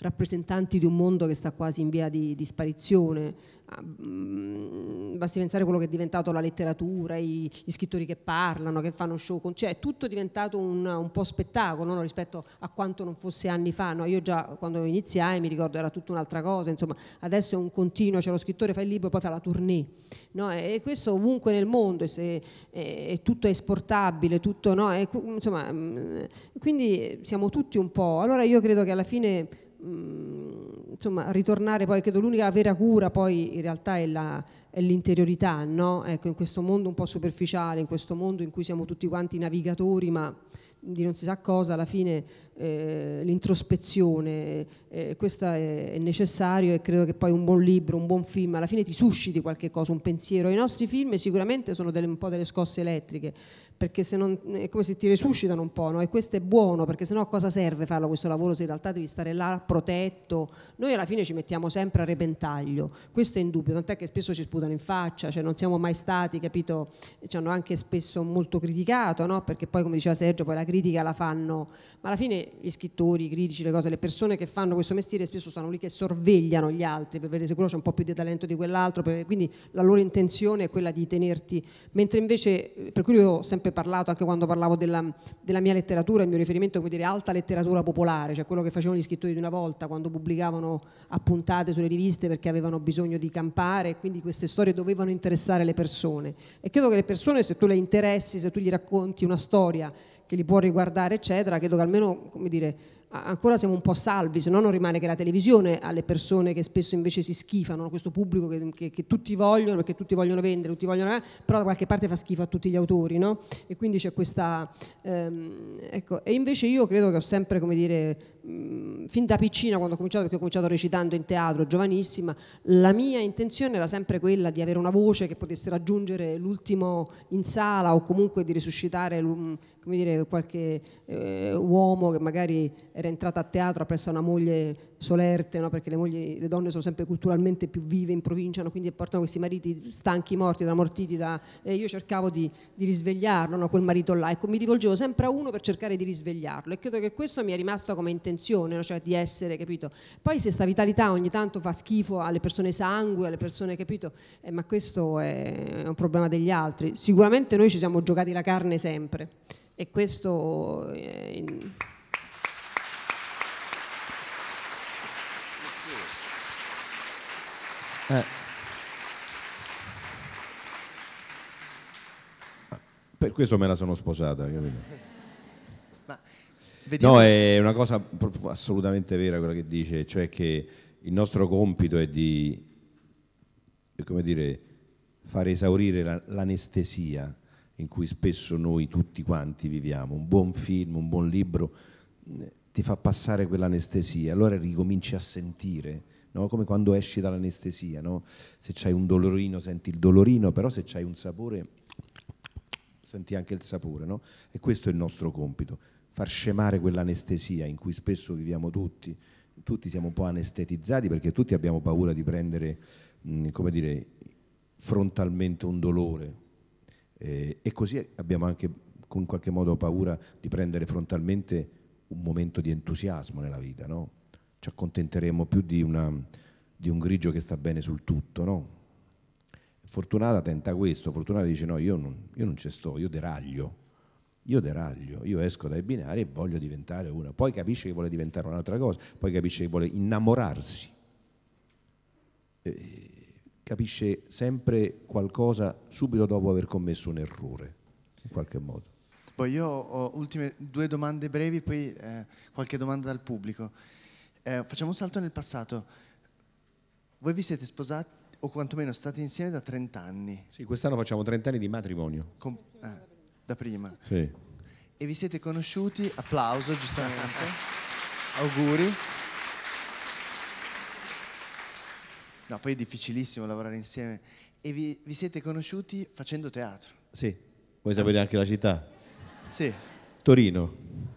rappresentanti di un mondo che sta quasi in via di, di sparizione. Ah, mm, basti pensare a quello che è diventato la letteratura, i, gli scrittori che parlano, che fanno show, cioè è tutto diventato un, un po' spettacolo no? rispetto a quanto non fosse anni fa. No? Io già quando iniziai mi ricordo era tutta un'altra cosa, insomma adesso è un continuo, cioè lo scrittore fa il libro e poi fa la tournée. No? E questo ovunque nel mondo, se, è, tutto esportabile, tutto, no? è, insomma, mm, quindi siamo tutti un po'. Allora io credo che alla fine Mm, insomma, ritornare poi, credo l'unica vera cura poi in realtà è, l'interiorità, no? ecco, in questo mondo un po' superficiale, in questo mondo in cui siamo tutti quanti navigatori, ma di non si sa cosa, alla fine eh, l'introspezione, eh, questo è, è, necessario e credo che poi un buon libro, un buon film, alla fine ti susciti qualche cosa, un pensiero. I nostri film sicuramente sono delle, un po' delle scosse elettriche, perché non, è come se ti resuscitano un po', no? e questo è buono, perché sennò a cosa serve farlo questo lavoro se in realtà devi stare là protetto? Noi alla fine ci mettiamo sempre a repentaglio, questo è indubbio, tant'è che spesso ci sputano in faccia, cioè non siamo mai stati, capito, ci hanno anche spesso molto criticato, no? perché poi come diceva Sergio, poi la critica la fanno, ma alla fine gli scrittori, i critici, le cose, le persone che fanno questo mestiere spesso sono lì che sorvegliano gli altri per vedere se quello c'è un po' più di talento di quell'altro, quindi la loro intenzione è quella di tenerti, mentre invece, per cui io ho sempre sempre parlato anche quando parlavo della, della mia letteratura, il mio riferimento è come dire alta letteratura popolare, cioè quello che facevano gli scrittori di una volta quando pubblicavano appuntate sulle riviste perché avevano bisogno di campare e quindi queste storie dovevano interessare le persone. E credo che le persone se tu le interessi, se tu gli racconti una storia che li può riguardare, eccetera, credo che almeno, come dire, ancora siamo un po' salvi, se no non rimane che la televisione alle persone che spesso invece si schifano, questo pubblico che, che, che tutti vogliono, perché tutti vogliono vendere, tutti vogliono, eh, però da qualche parte fa schifo a tutti gli autori, no? E quindi c'è questa... Ehm, ecco, e invece io credo che ho sempre, come dire, Mm, fin da piccina quando ho cominciato, perché ho cominciato recitando in teatro giovanissima, la mia intenzione era sempre quella di avere una voce che potesse raggiungere l'ultimo in sala o comunque di risuscitare mm, dire, qualche eh, uomo che magari era entrato a teatro presso una moglie solerte, no? perché le, mogli, le, donne sono sempre culturalmente più vive in provincia, no? quindi portano questi mariti stanchi, morti, tramortiti. Da... E io cercavo di, di risvegliarlo, no? quel marito là, e ecco, mi rivolgevo sempre a uno per cercare di risvegliarlo. E credo che questo mi è rimasto come intenzione, cioè di essere, capito? Poi se sta vitalità ogni tanto fa schifo alle persone sangue, alle persone, capito? Eh, ma questo è un problema degli altri. Sicuramente noi ci siamo giocati la carne sempre. E questo... È eh, in... Eh. Per questo me la sono sposata, Ma, No, è una cosa assolutamente vera quella che dice, cioè che il nostro compito è di, come dire, far esaurire l'anestesia in cui spesso noi tutti quanti viviamo. Un buon film, un buon libro eh, ti fa passare quell'anestesia, allora ricominci a sentire no? come quando esci dall'anestesia, no? se c'hai un dolorino senti il dolorino, però se c'hai un sapore senti anche il sapore, no? e questo è il nostro compito, far scemare quell'anestesia in cui spesso viviamo tutti, tutti siamo un po' anestetizzati perché tutti abbiamo paura di prendere, mh, mm, come dire, frontalmente un dolore. Eh, e così abbiamo anche in qualche modo paura di prendere frontalmente un momento di entusiasmo nella vita, no? ci accontenteremo più di, una, di, un grigio che sta bene sul tutto, no? Fortunata tenta questo, Fortunata dice no, io non, io non ci sto, io deraglio, io deraglio, io esco dai binari e voglio diventare una, poi capisce che vuole diventare un'altra cosa, poi capisce che vuole innamorarsi, e capisce sempre qualcosa subito dopo aver commesso un errore, in qualche modo. Poi io ho ultime due domande brevi, poi eh, qualche domanda dal pubblico eh, facciamo un salto nel passato. Voi vi siete sposati o quantomeno state insieme da 30 anni. Sì, quest'anno facciamo 30 anni di matrimonio. Com- eh, da prima. Sì. E vi siete conosciuti, applauso giustamente, auguri. No, poi è difficilissimo lavorare insieme. E vi, vi siete conosciuti facendo teatro. Sì, vuoi sapere eh? anche la città? Sì. Torino.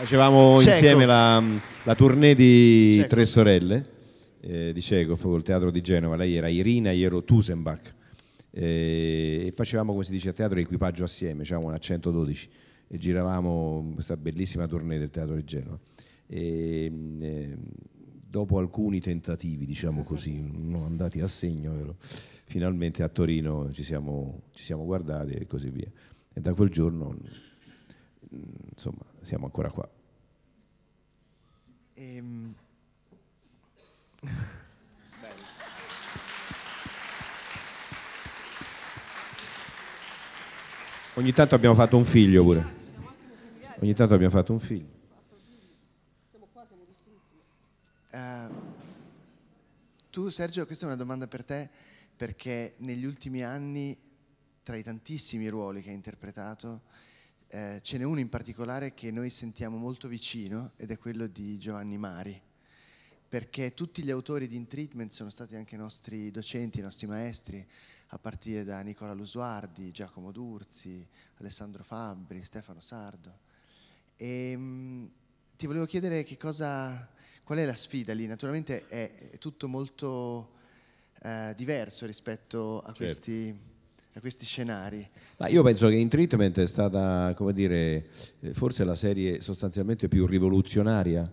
Facevamo Cecco. insieme la, la, tournée di Cecco. Tre Sorelle eh, di Cecov col Teatro di Genova. Lei era Irina, io ero Tusenbach. Eh, e facevamo, come si dice a teatro, equipaggio assieme, diciamo una 112. E giravamo questa bellissima tournée del Teatro di Genova. E, eh, dopo alcuni tentativi, diciamo così, non andati a segno, vero? finalmente a Torino ci siamo, ci siamo guardati e così via. E da quel giorno insomma, siamo ancora qua. Ehm... Ogni tanto abbiamo fatto un figlio pure. Ogni tanto abbiamo fatto un figlio. Siamo qua, siamo distrutti. tu Sergio, questa è una domanda per te perché negli ultimi anni, tra i tantissimi ruoli che hai interpretato, eh, ce n'è uno in particolare che noi sentiamo molto vicino ed è quello di Giovanni Mari, perché tutti gli autori di In Treatment sono stati anche i nostri docenti, i nostri maestri, a partire da Nicola Lusuardi, Giacomo Durzi, Alessandro Fabbri, Stefano Sardo. E, ehm, mh, ti volevo chiedere che cosa, qual è la sfida lì. Naturalmente è, è tutto molto eh, diverso rispetto a certo. questi a questi scenari. Ma io penso che In Treatment è stata, come dire, forse la serie sostanzialmente più rivoluzionaria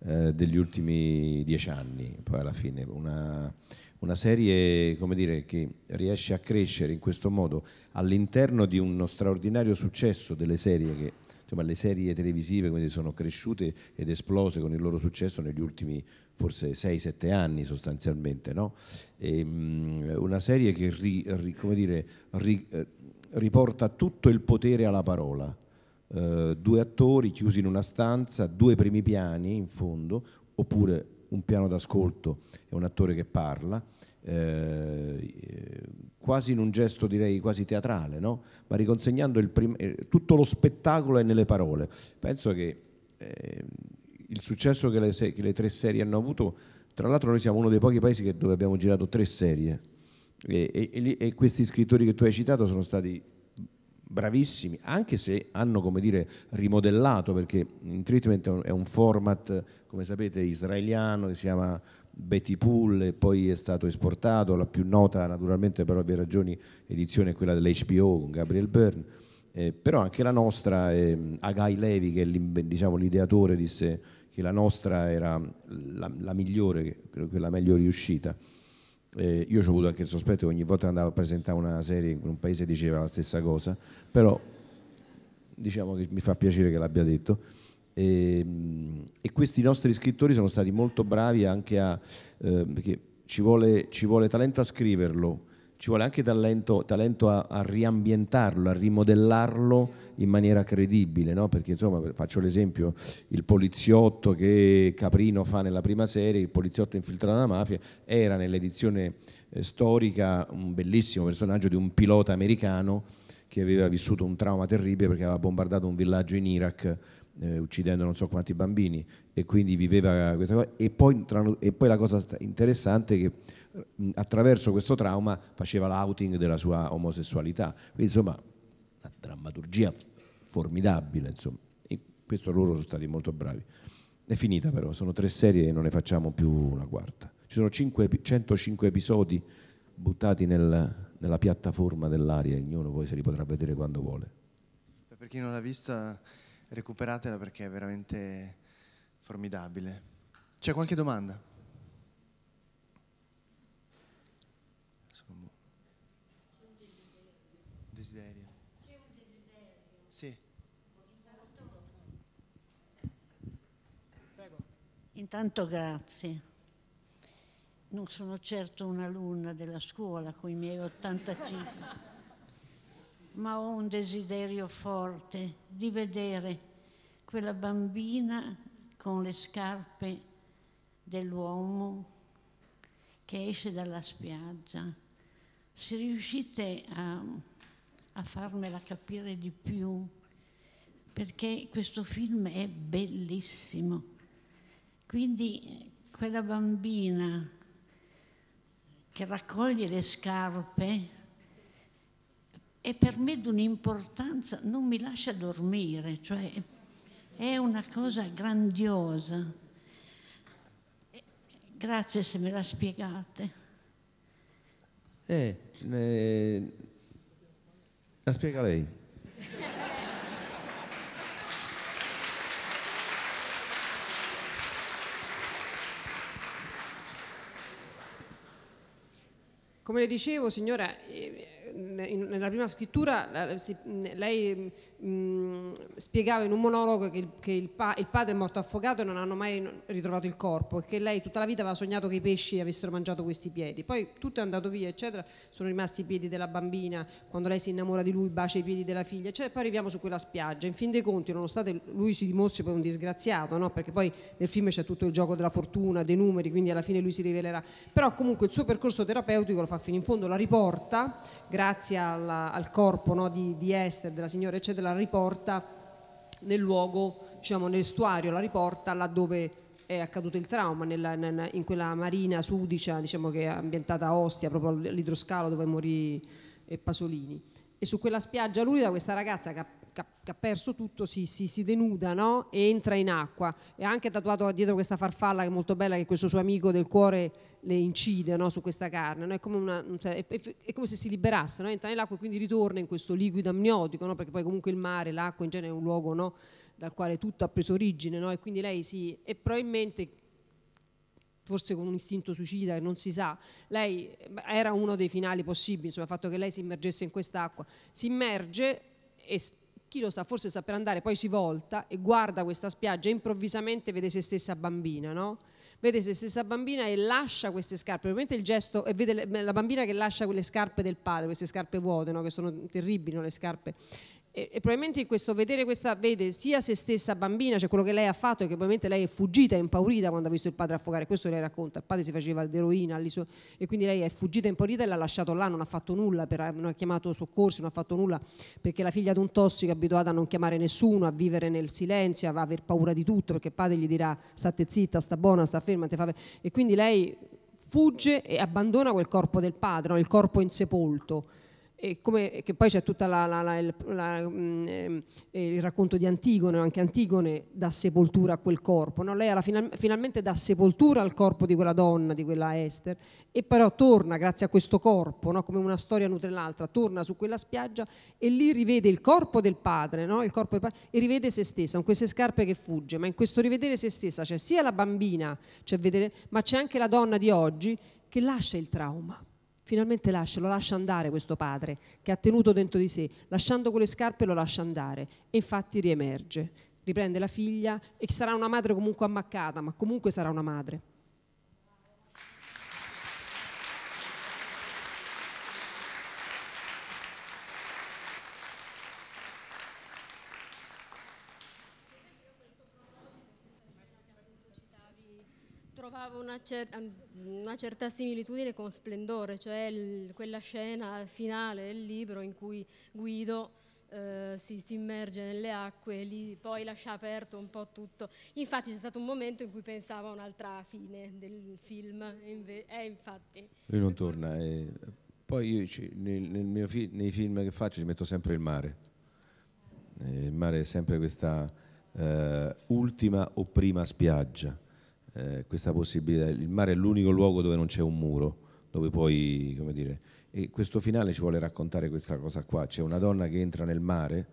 eh, degli ultimi dieci anni, poi alla fine una, una serie dire, che riesce a crescere in questo modo all'interno di uno straordinario successo delle serie che insomma, le serie televisive come sono cresciute ed esplose con il loro successo negli ultimi forse 6-7 anni sostanzialmente. No? E, um, una serie che ri, ri, dire, ri, eh, riporta tutto il potere alla parola. Uh, due attori chiusi in una stanza, due primi piani in fondo, oppure un piano d'ascolto e un attore che parla. Uh, quasi in un gesto direi quasi teatrale, no? ma riconsegnando prim- eh, tutto lo spettacolo è nelle parole. Penso che eh, il successo che le, se- che le, tre serie hanno avuto, tra l'altro noi siamo uno dei pochi paesi che, dove abbiamo girato tre serie e, e, e questi scrittori che tu hai citato sono stati bravissimi, anche se hanno come dire rimodellato, perché in treatment è un, format, come sapete, israeliano che si chiama Betty Pool, poi è stato esportato, la più nota naturalmente per ovvie ragioni edizione è quella dell'HBO con Gabriel Byrne, eh, però anche la nostra, eh, Agai Levi che è diciamo, l'ideatore disse che la nostra era la, la migliore, quella meglio riuscita. Eh, io ho avuto anche il sospetto che ogni volta che andavo a presentare una serie in un paese diceva la stessa cosa, però diciamo che mi fa piacere che l'abbia detto. E, ehm, e, questi nostri scrittori sono stati molto bravi anche a... Eh, perché ci vuole, ci vuole, talento a scriverlo, ci vuole anche talento, talento a, a, riambientarlo, a rimodellarlo in maniera credibile, no? perché insomma faccio l'esempio, il poliziotto che Caprino fa nella prima serie, il poliziotto infiltrato dalla mafia, era nell'edizione eh, storica un bellissimo personaggio di un pilota americano che aveva vissuto un trauma terribile perché aveva bombardato un villaggio in Iraq eh, uccidendo non so quanti bambini e quindi viveva questa cosa e poi, tra, e poi la cosa interessante è che mh, attraverso questo trauma faceva l'outing della sua omosessualità quindi insomma una drammaturgia formidabile insomma e questo loro sono stati molto bravi è finita però sono tre serie e non ne facciamo più una quarta ci sono 5, 105 episodi buttati nel, nella piattaforma dell'aria ognuno poi se li potrà vedere quando vuole per chi non l'ha vista recuperatela perché è veramente formidabile. C'è qualche domanda? Desiderio. un desiderio. Sì. Intanto grazie. Non sono certo un'alunna della scuola con i miei 85 ma ho un desiderio forte di vedere quella bambina con le scarpe dell'uomo che esce dalla spiaggia. Se riuscite a, a farmela capire di più, perché questo film è bellissimo. Quindi quella bambina che raccoglie le scarpe è per me di un'importanza, non mi lascia dormire, cioè è una cosa grandiosa. Eh, grazie se me la spiegate. Eh, eh, la spiega lei. Come le dicevo, signora, eh, nella prima scrittura lei spiegava in un monologo che, il, che il, pa il, padre è morto affogato e non hanno mai ritrovato il corpo e che lei tutta la vita aveva sognato che i pesci avessero mangiato questi piedi. Poi tutto è andato via, eccetera, sono rimasti i piedi della bambina, quando lei si innamora di lui bacia i piedi della figlia, eccetera, poi arriviamo su quella spiaggia. In fin dei conti, nonostante lui si dimostri poi un disgraziato, no? perché poi nel film c'è tutto il gioco della fortuna, dei numeri, quindi alla fine lui si rivelerà, però comunque il suo percorso terapeutico lo fa fino in fondo, la riporta grazie alla, al corpo no, di, di Esther, della signora, eccetera, la riporta nel luogo, diciamo nell'estuario, la riporta laddove è accaduto il trauma, nella, in quella marina sudicia diciamo che è ambientata a Ostia, proprio all'idroscalo dove morì eh, Pasolini. E su quella spiaggia lurida questa ragazza che ha che ha perso tutto, si, si, si denuda no? e entra in acqua. E ha anche tatuato dietro questa farfalla che è molto bella, che questo suo amico del cuore le incide no, su questa carne, no? è, come una, è, è, come se si liberasse, no? entra nell'acqua e quindi ritorna in questo liquido amniotico, perché poi comunque il mare, l'acqua in genere è un luogo dal quale tutto ha preso origine e quindi lei si... e probabilmente forse con un istinto suicida che non si sa, lei eh, era uno dei finali possibili, insomma il fatto che lei si immergesse in quest'acqua, si immerge e chi lo sa, forse sta per andare, poi si volta e guarda questa spiaggia e improvvisamente vede se stessa bambina, no? vede se stessa bambina e lascia queste scarpe, ovviamente il gesto, e eh, vede la bambina che lascia quelle scarpe del padre, queste scarpe vuote, no? che sono terribili no? le scarpe e, e, probabilmente questo vedere questa, vede sia se stessa bambina, cioè quello che lei ha fatto, che probabilmente lei è fuggita, è impaurita quando ha visto il padre affogare, questo lei racconta, il padre si faceva l'eroina so, e quindi lei è fuggita, impaurita e l'ha lasciato là, non ha fatto nulla, per, eh, non ha chiamato soccorsi, non ha fatto nulla, perché la figlia di un tossico è abituata a non chiamare nessuno, a vivere nel silenzio, a aver paura di tutto, perché il padre gli dirà state zitta, sta buona, sta ferma, e quindi lei fugge e abbandona quel corpo del padre, no? il corpo insepolto e come, che poi c'è tutto mm, eh, il racconto di Antigone, anche Antigone dà sepoltura a quel corpo, no? lei final, finalmente dà sepoltura al corpo di quella donna, di quella Esther, e però torna grazie a questo corpo, no? come una storia nutre l'altra, torna su quella spiaggia e lì rivede il corpo del padre, no? il corpo del padre e rivede se stessa, con queste scarpe che fugge, ma in questo rivedere se stessa c'è sia la bambina, cioè vedere, ma c'è anche la donna di oggi che lascia il trauma finalmente lascia, lo lascia andare questo padre che ha tenuto dentro di sé, lasciando quelle scarpe lo lascia andare e infatti riemerge, riprende la figlia e sarà una madre comunque ammaccata, ma comunque sarà una madre. una, cer una, certa similitudine con Splendore, cioè quella scena finale del libro in cui Guido eh, si, si, immerge nelle acque e lì poi lascia aperto un po' tutto. Infatti c'è stato un momento in cui pensavo a un'altra fine del film, e eh, infatti... Lui non torna. Eh. Poi io ci, nel, nel fi nei film che faccio ci metto sempre il mare. Eh, il mare è sempre questa eh, ultima o prima spiaggia eh, questa possibilità. Il mare è l'unico luogo dove non c'è un muro, dove puoi, come dire, e questo finale ci vuole raccontare questa cosa qua. C'è una donna che entra nel mare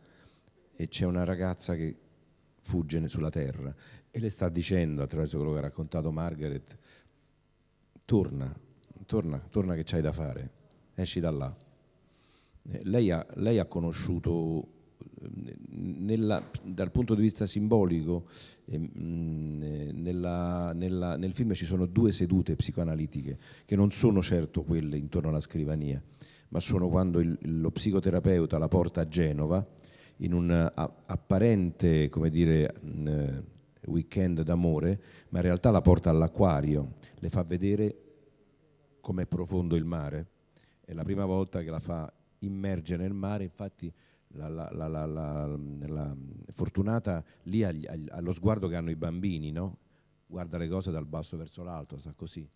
e c'è una ragazza che fugge sulla terra e le sta dicendo attraverso quello che ha raccontato Margaret, torna, torna, torna che c'hai da fare, esci da là. Eh, lei, ha, lei ha conosciuto nella, dal punto di vista simbolico, ehm, nella, nella, nel film ci sono due sedute psicoanalitiche che non sono certo quelle intorno alla scrivania, ma sono quando il, lo psicoterapeuta la porta a Genova in un a, apparente dire, weekend d'amore, ma in realtà la porta all'acquario, le fa vedere com'è profondo il mare. È la prima volta che la fa immergere nel mare, infatti la, la, la, fortunata lì agli, agli, allo sguardo che hanno i bambini, no? guarda le cose dal basso verso l'alto, sa così.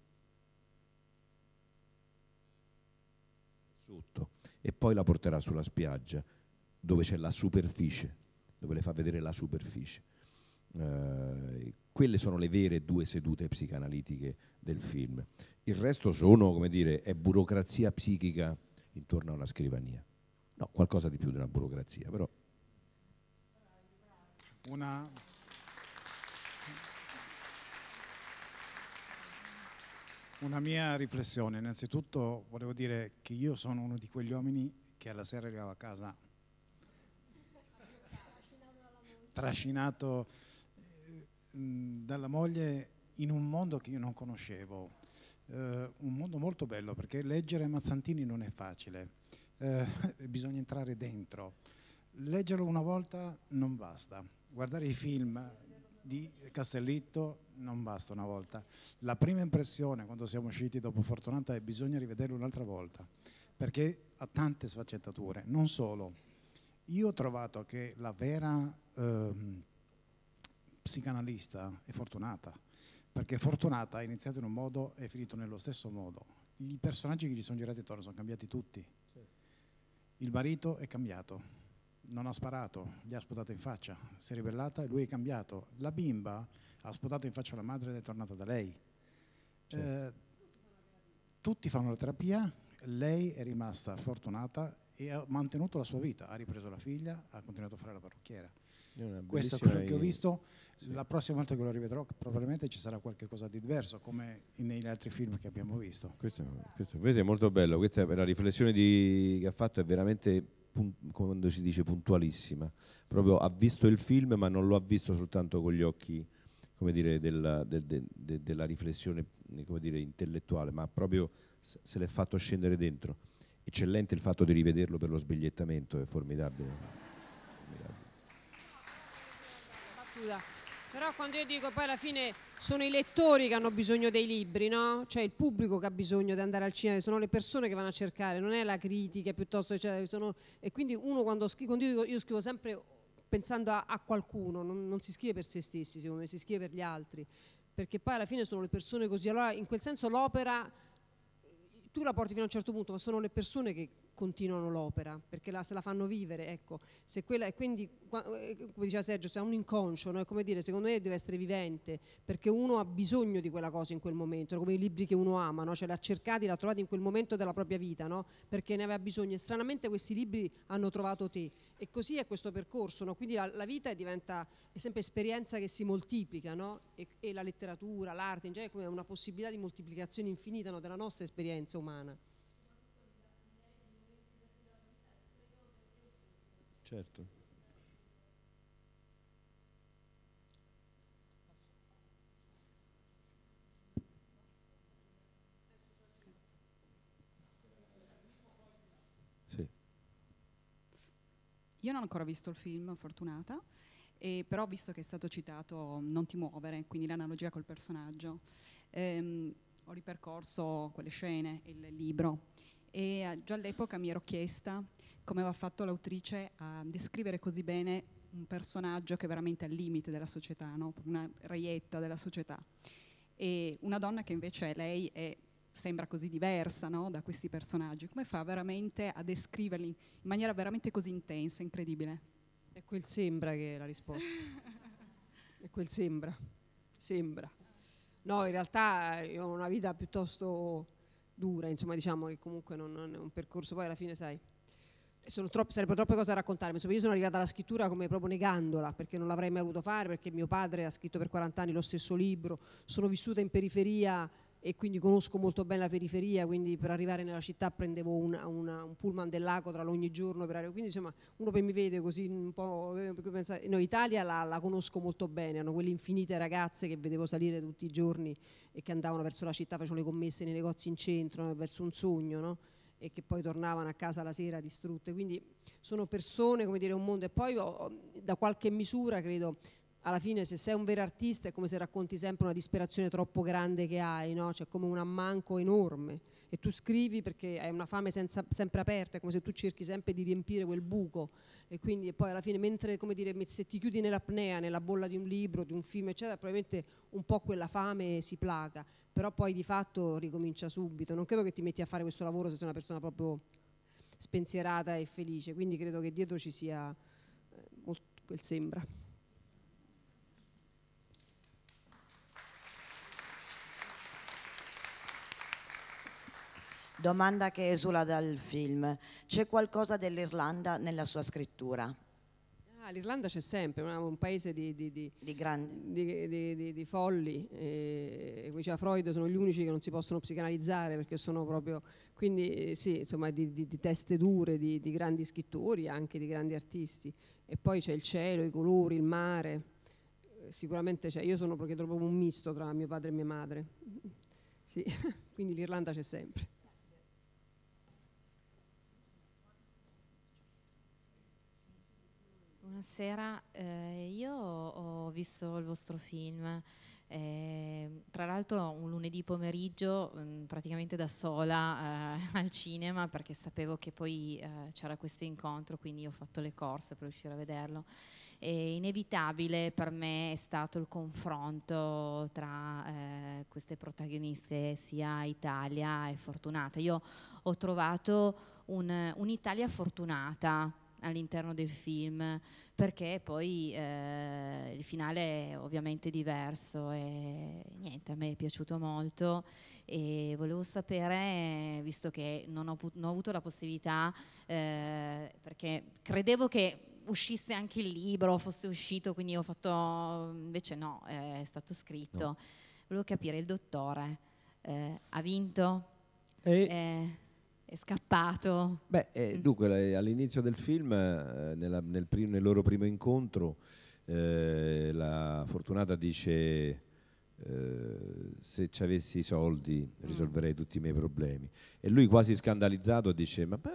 Sotto. E poi la porterà sulla spiaggia dove c'è la superficie, dove le fa vedere la superficie. Eh, quelle sono le vere due sedute psicanalitiche del film. Il resto sono, come dire, è burocrazia psichica intorno a una scrivania no, qualcosa di più di una burocrazia, però. Una... una mia riflessione, innanzitutto volevo dire che io sono uno di quegli uomini che alla sera arrivava a casa trascinato eh, dalla moglie in un mondo che io non conoscevo, uh, un mondo molto bello perché leggere Mazzantini non è facile eh, bisogna entrare dentro. Leggerlo una volta non basta, guardare i film di Castellitto non basta una volta. La prima impressione quando siamo usciti dopo Fortunata è che bisogna rivederlo un'altra volta, perché ha tante sfaccettature, non solo. Io ho trovato che la vera eh, psicanalista è Fortunata, perché Fortunata ha iniziato in un modo e è finito nello stesso modo. I personaggi che gli sono girati attorno sono cambiati tutti il marito è cambiato, non ha sparato, gli ha sputato in faccia, si è ribellata e lui è cambiato. La bimba ha sputato in faccia la madre ed è tornata da lei. Certo. Eh, tutti fanno la terapia, lei è rimasta fortunata e ha mantenuto la sua vita, ha ripreso la figlia, ha continuato a fare la parrucchiera questo è quello che ho visto. Sì. La prossima volta che lo rivedrò probabilmente ci sarà qualcosa di diverso, come negli altri film che abbiamo visto. Questo, questo è molto bello, questa è la riflessione di, che ha fatto è veramente, quando si dice, puntualissima. Proprio ha visto il film ma non lo ha visto soltanto con gli occhi come dire, della, de, de, de, della riflessione come dire, intellettuale, ma proprio se l'è fatto scendere dentro. Eccellente il fatto di rivederlo per lo sbigliettamento, è formidabile. scusa. Però quando io dico poi alla fine sono i lettori che hanno bisogno dei libri, no? Cioè il pubblico che ha bisogno di andare al cinema, sono le persone che vanno a cercare, non è la critica piuttosto cioè, sono... e quindi uno quando scrive, quando io, io scrivo sempre pensando a, a qualcuno, non, non si scrive per se stessi, secondo me si scrive per gli altri, perché poi alla fine sono le persone così, allora in quel senso l'opera tu la porti fino a un certo punto, ma sono le persone che continuano l'opera, perché la, se la fanno vivere, ecco, se quella, e quindi eh, come diceva Sergio, se è un inconscio, no? è come dire, secondo me deve essere vivente, perché uno ha bisogno di quella cosa in quel momento, come i libri che uno ama, no? cioè l'ha cercati, l'ha trovato in quel momento della propria vita, no? perché ne aveva bisogno e stranamente questi libri hanno trovato te e così è questo percorso, no? quindi la, la vita diventa, è sempre esperienza che si moltiplica e, e, la letteratura, l'arte in genere è una possibilità di moltiplicazione infinita della nostra esperienza umana. certo. Io non ho ancora visto il film, fortunata, eh, però visto che è stato citato Non ti muovere, quindi l'analogia col personaggio, ehm, ho ripercorso quelle scene, il libro, e eh, già all'epoca mi ero chiesta come aveva fatto l'autrice a descrivere così bene un personaggio che è veramente al limite della società, no? una reietta della società. E una donna che invece lei è, sembra così diversa no? da questi personaggi, come fa veramente a descriverli in maniera veramente così intensa, incredibile? È quel sembra che è la risposta. è quel sembra, sembra. No, in realtà eh, io ho una vita piuttosto dura, insomma diciamo che comunque non, non è un percorso, poi alla fine sai, Troppe, sarebbero troppe cose da raccontare, insomma io sono arrivata alla scrittura come proprio negandola, perché non l'avrei mai voluto fare, perché mio padre ha scritto per 40 anni lo stesso libro, sono vissuta in periferia e quindi conosco molto bene la periferia, quindi per arrivare nella città prendevo una, una, un pullman dell'Acotra ogni giorno, per arrivare, quindi insomma uno che mi vede così un po', eh, pensa, no, Italia la, la conosco molto bene, hanno quelle infinite ragazze che vedevo salire tutti i giorni e che andavano verso la città, facevano le commesse nei negozi in centro, verso un sogno, no? e che poi tornavano a casa la sera distrutte. Quindi sono persone, come dire, un mondo. E poi oh, oh, da qualche misura credo alla fine se sei un vero artista è come se racconti sempre una disperazione troppo grande che hai, no? c'è cioè, come un ammanco enorme e tu scrivi perché hai una fame senza, sempre aperta, è come se tu cerchi sempre di riempire quel buco e quindi poi alla fine, mentre come dire, se ti chiudi nell'apnea, nella bolla di un libro, di un film, eccetera, probabilmente un po' quella fame si placa, però poi di fatto ricomincia subito. Non credo che ti metti a fare questo lavoro se sei una persona proprio spensierata e felice, quindi credo che dietro ci sia, eh, molto, quel sembra. Domanda che esula dal film. C'è qualcosa dell'Irlanda nella sua scrittura? Ah, L'Irlanda c'è sempre, è un paese di, di, di, di folli, eh, come diceva Freud, sono gli unici che non si possono psicanalizzare perché sono proprio, quindi eh, sì, insomma, di, teste dure, di, grandi scrittori, anche di grandi artisti. E poi c'è il cielo, i colori, il mare, eh, sicuramente c'è, io sono proprio un misto tra mio padre e mia madre, sì, quindi l'Irlanda c'è sempre. Buonasera, eh, io ho visto il vostro film, eh, tra l'altro un lunedì pomeriggio mh, mm, praticamente da sola eh, al cinema perché sapevo che poi eh, c'era questo incontro, quindi ho fatto le corse per riuscire a vederlo. E inevitabile per me è stato il confronto tra eh, queste protagoniste sia Italia e Fortunata. Io ho trovato un'Italia fortunata all'interno del film, perché poi eh, il finale è ovviamente diverso e niente, a me è piaciuto molto e volevo sapere, visto che non ho, non ho avuto la possibilità, eh, perché credevo che uscisse anche il libro, fosse uscito, quindi ho fatto, invece no, è stato scritto. No. Volevo capire, il dottore eh, ha vinto? E... Eh, è scappato. Beh, eh, mm. dunque, all'inizio del film, eh, nella, nel, primo, nel, loro primo incontro, eh, la Fortunata dice eh, se ci avessi i soldi mm. risolverei mm. tutti i miei problemi. E lui quasi scandalizzato dice ma, ma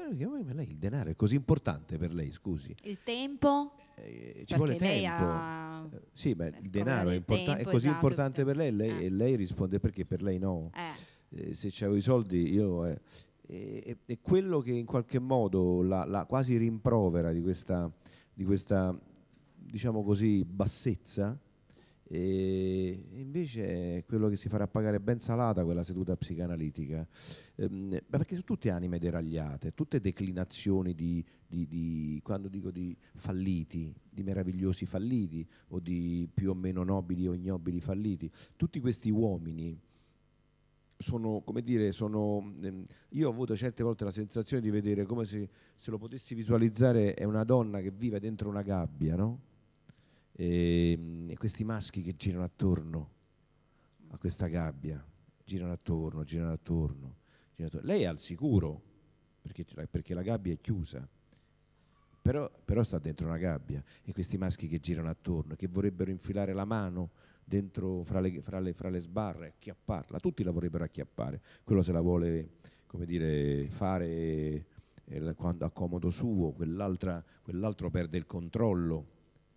lei il denaro è così importante per lei, scusi. Il tempo? Eh, ci vuole tempo. Ha... Sì, ma il denaro è, importan- tempo, è, così esatto, importante per lei, lei e lei risponde perché per lei no. se avevo i soldi io... E, e, quello che in qualche modo la, la quasi rimprovera di questa, di questa diciamo così, bassezza, e invece è quello che si farà pagare ben salata quella seduta psicanalitica, ehm, perché sono tutte anime deragliate, tutte declinazioni di, di, di, quando dico di falliti, di meravigliosi falliti o di più o meno nobili o ignobili falliti, tutti questi uomini sono, come dire, sono, ehm, io ho avuto certe volte la sensazione di vedere come se, se lo potessi visualizzare è una donna che vive dentro una gabbia, no? E, ehm, e questi maschi che girano attorno a questa gabbia, girano attorno, girano attorno, girano attorno. Lei è al sicuro, perché, perché la gabbia è chiusa, però, però sta dentro una gabbia e questi maschi che girano attorno, che vorrebbero infilare la mano dentro, fra, le, fra, le, fra le sbarre, acchiapparla, tutti la vorrebbero acchiappare, quello se la vuole come dire, fare eh, quando a comodo suo, quell'altro perde il controllo,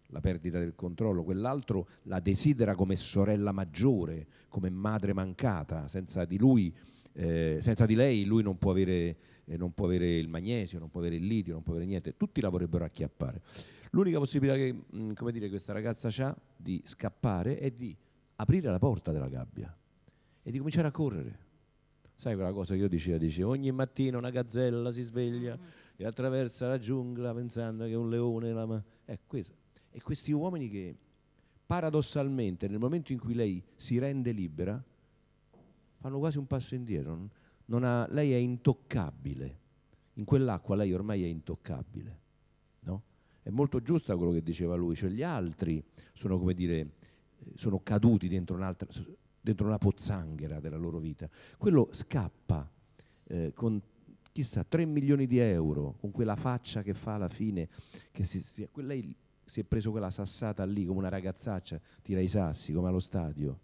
la perdita del controllo, quell'altro la desidera come sorella maggiore, come madre mancata, senza di lui, eh, senza di lei lui non può, avere, eh, non può avere il magnesio, non può avere il litio, non può avere niente, tutti la vorrebbero acchiappare. L'unica possibilità che mh, mm, dire, questa ragazza ha di scappare è di aprire la porta della gabbia e di cominciare a correre. Sai quella cosa che io dicevo, dicevo ogni mattina una gazzella si sveglia mm-hmm. e attraversa la giungla pensando che un leone... La... Eh, questo. E questi uomini che paradossalmente nel momento in cui lei si rende libera fanno quasi un passo indietro. Ha, lei è intoccabile. In quell'acqua lei ormai è intoccabile è molto giusto quello che diceva lui, cioè gli altri sono come dire, eh, sono caduti dentro, un'altra, dentro una pozzanghera della loro vita. Quello scappa eh, con chissà 3 milioni di euro, con quella faccia che fa alla fine, che si, si, lei si è preso quella sassata lì come una ragazzaccia, tira i sassi come allo stadio.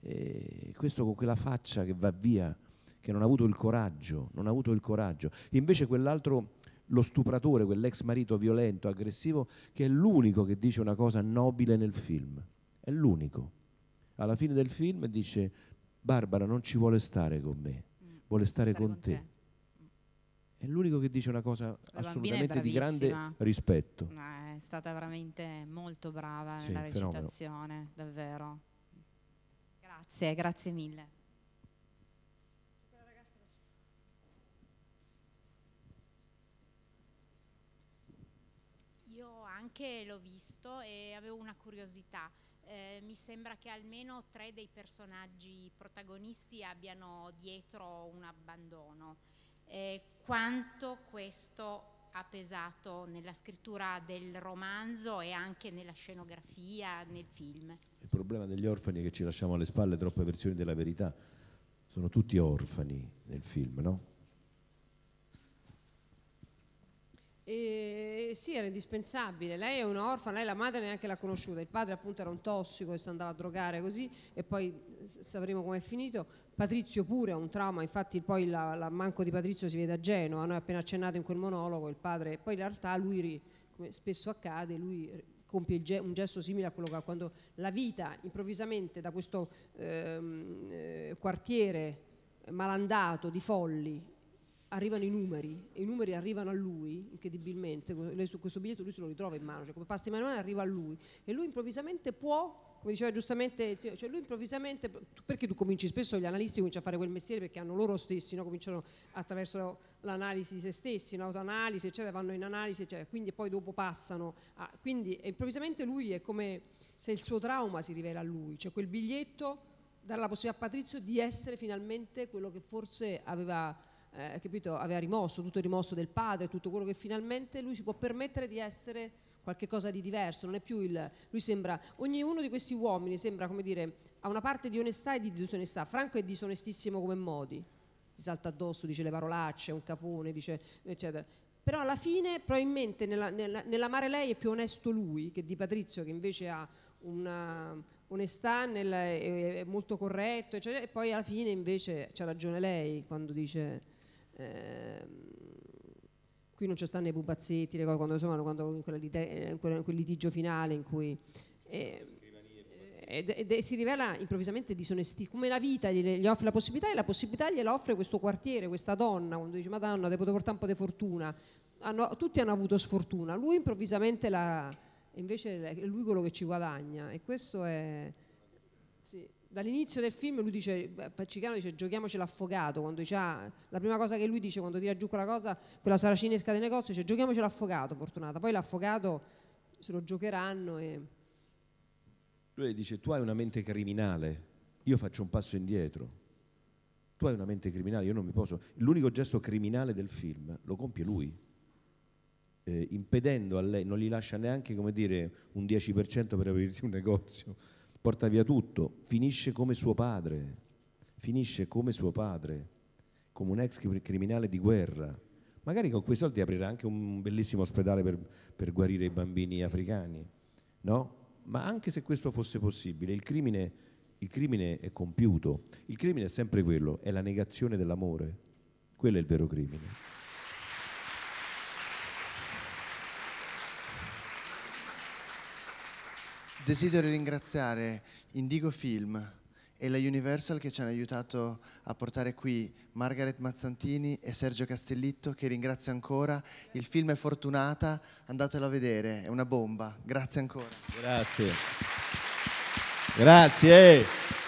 E questo con quella faccia che va via, che non ha avuto il coraggio, non ha avuto il coraggio. Invece quell'altro lo stupratore, quell'ex marito violento, aggressivo, che è l'unico che dice una cosa nobile nel film. È l'unico. Alla fine del film dice, Barbara non ci vuole stare con me, vuole stare, stare con, con, te. te. È l'unico che dice una cosa La assolutamente di grande rispetto. Ma è stata veramente molto brava sì, nella recitazione, fenomeno. davvero. Grazie, grazie mille. anche l'ho visto e avevo una curiosità. Eh, mi sembra che almeno tre dei personaggi protagonisti abbiano dietro un abbandono. Eh, quanto questo ha pesato nella scrittura del romanzo e anche nella scenografia, nel film? Il problema degli orfani è che ci lasciamo alle spalle troppe versioni della verità. Sono tutti orfani nel film, no? E sì, era indispensabile. Lei è un'orfana, lei la madre neanche l'ha conosciuta, il padre appunto era un tossico e si andava a drogare così e poi sapremo com'è finito. Patrizio pure ha un trauma, infatti poi la, la manco di Patrizio si vede a Genova, noi appena accennato in quel monologo il padre, poi in realtà lui, come spesso accade, lui compie ge un gesto simile a quello che ha quando la vita improvvisamente da questo ehm, eh, quartiere malandato di folli arrivano i numeri e i numeri arrivano a lui incredibilmente, questo biglietto lui se lo ritrova in mano, cioè come passa in mano arriva a lui e lui improvvisamente può, come diceva giustamente, cioè lui improvvisamente, perché tu cominci spesso gli analisti cominciano a fare quel mestiere perché hanno loro stessi, no? cominciano attraverso l'analisi di se stessi, l'autoanalisi eccetera, vanno in analisi, eccetera, quindi poi dopo passano, a, quindi improvvisamente lui è come se il suo trauma si rivela a lui, cioè quel biglietto dà la possibilità a Patrizio di essere finalmente quello che forse aveva eh, capito, aveva rimosso, tutto il rimosso del padre, tutto quello che finalmente lui si può permettere di essere qualcosa di diverso, non è più il... lui sembra, ognuno di questi uomini sembra, come dire, ha una parte di onestà e di disonestà, Franco è disonestissimo come Modi, si salta addosso, dice le parolacce, è un cafone, dice eccetera, però alla fine probabilmente nella, nella, nell'amare lei è più onesto lui che di Patrizio che invece ha una, onestà nel, è, molto corretto, eccetera, e poi alla fine invece c'ha ragione lei quando dice Ehm, qui non ci stanno i pupazzetti, le cose, quando, insomma, quando in, eh, in, quel litigio finale in cui... Eh, eh, ed, ed, si rivela improvvisamente disonesti, come la vita gli, gli, offre la possibilità e la possibilità gliela offre questo quartiere, questa donna, quando dice Madonna, devo portare un po' di fortuna, hanno, tutti hanno avuto sfortuna, lui improvvisamente la, invece è lui quello che ci guadagna e questo è... Sì dall'inizio del film lui dice, Paccicano dice giochiamoci l'affogato, quando dice, ah, la prima cosa che lui dice quando tira giù quella cosa, quella saracinesca del negozio, dice giochiamoci l'affogato, fortunata, poi l'affogato se lo giocheranno e... Lui dice tu hai una mente criminale, io faccio un passo indietro, tu hai una mente criminale, io non mi posso... L'unico gesto criminale del film lo compie lui, eh, impedendo a lei, non gli lascia neanche come dire un 10% per aprirsi un negozio porta via tutto, finisce come suo padre, finisce come suo padre, come un ex criminale di guerra. Magari con quei soldi aprirà anche un bellissimo ospedale per, per guarire i bambini africani, no? Ma anche se questo fosse possibile, il crimine, il crimine è compiuto, il crimine è sempre quello, è la negazione dell'amore, quello è il vero crimine. Desidero ringraziare Indigo Film e la Universal che ci hanno aiutato a portare qui Margaret Mazzantini e Sergio Castellitto, che ringrazio ancora. Il film è Fortunata, andatelo a vedere, è una bomba. Grazie ancora. Grazie. Grazie.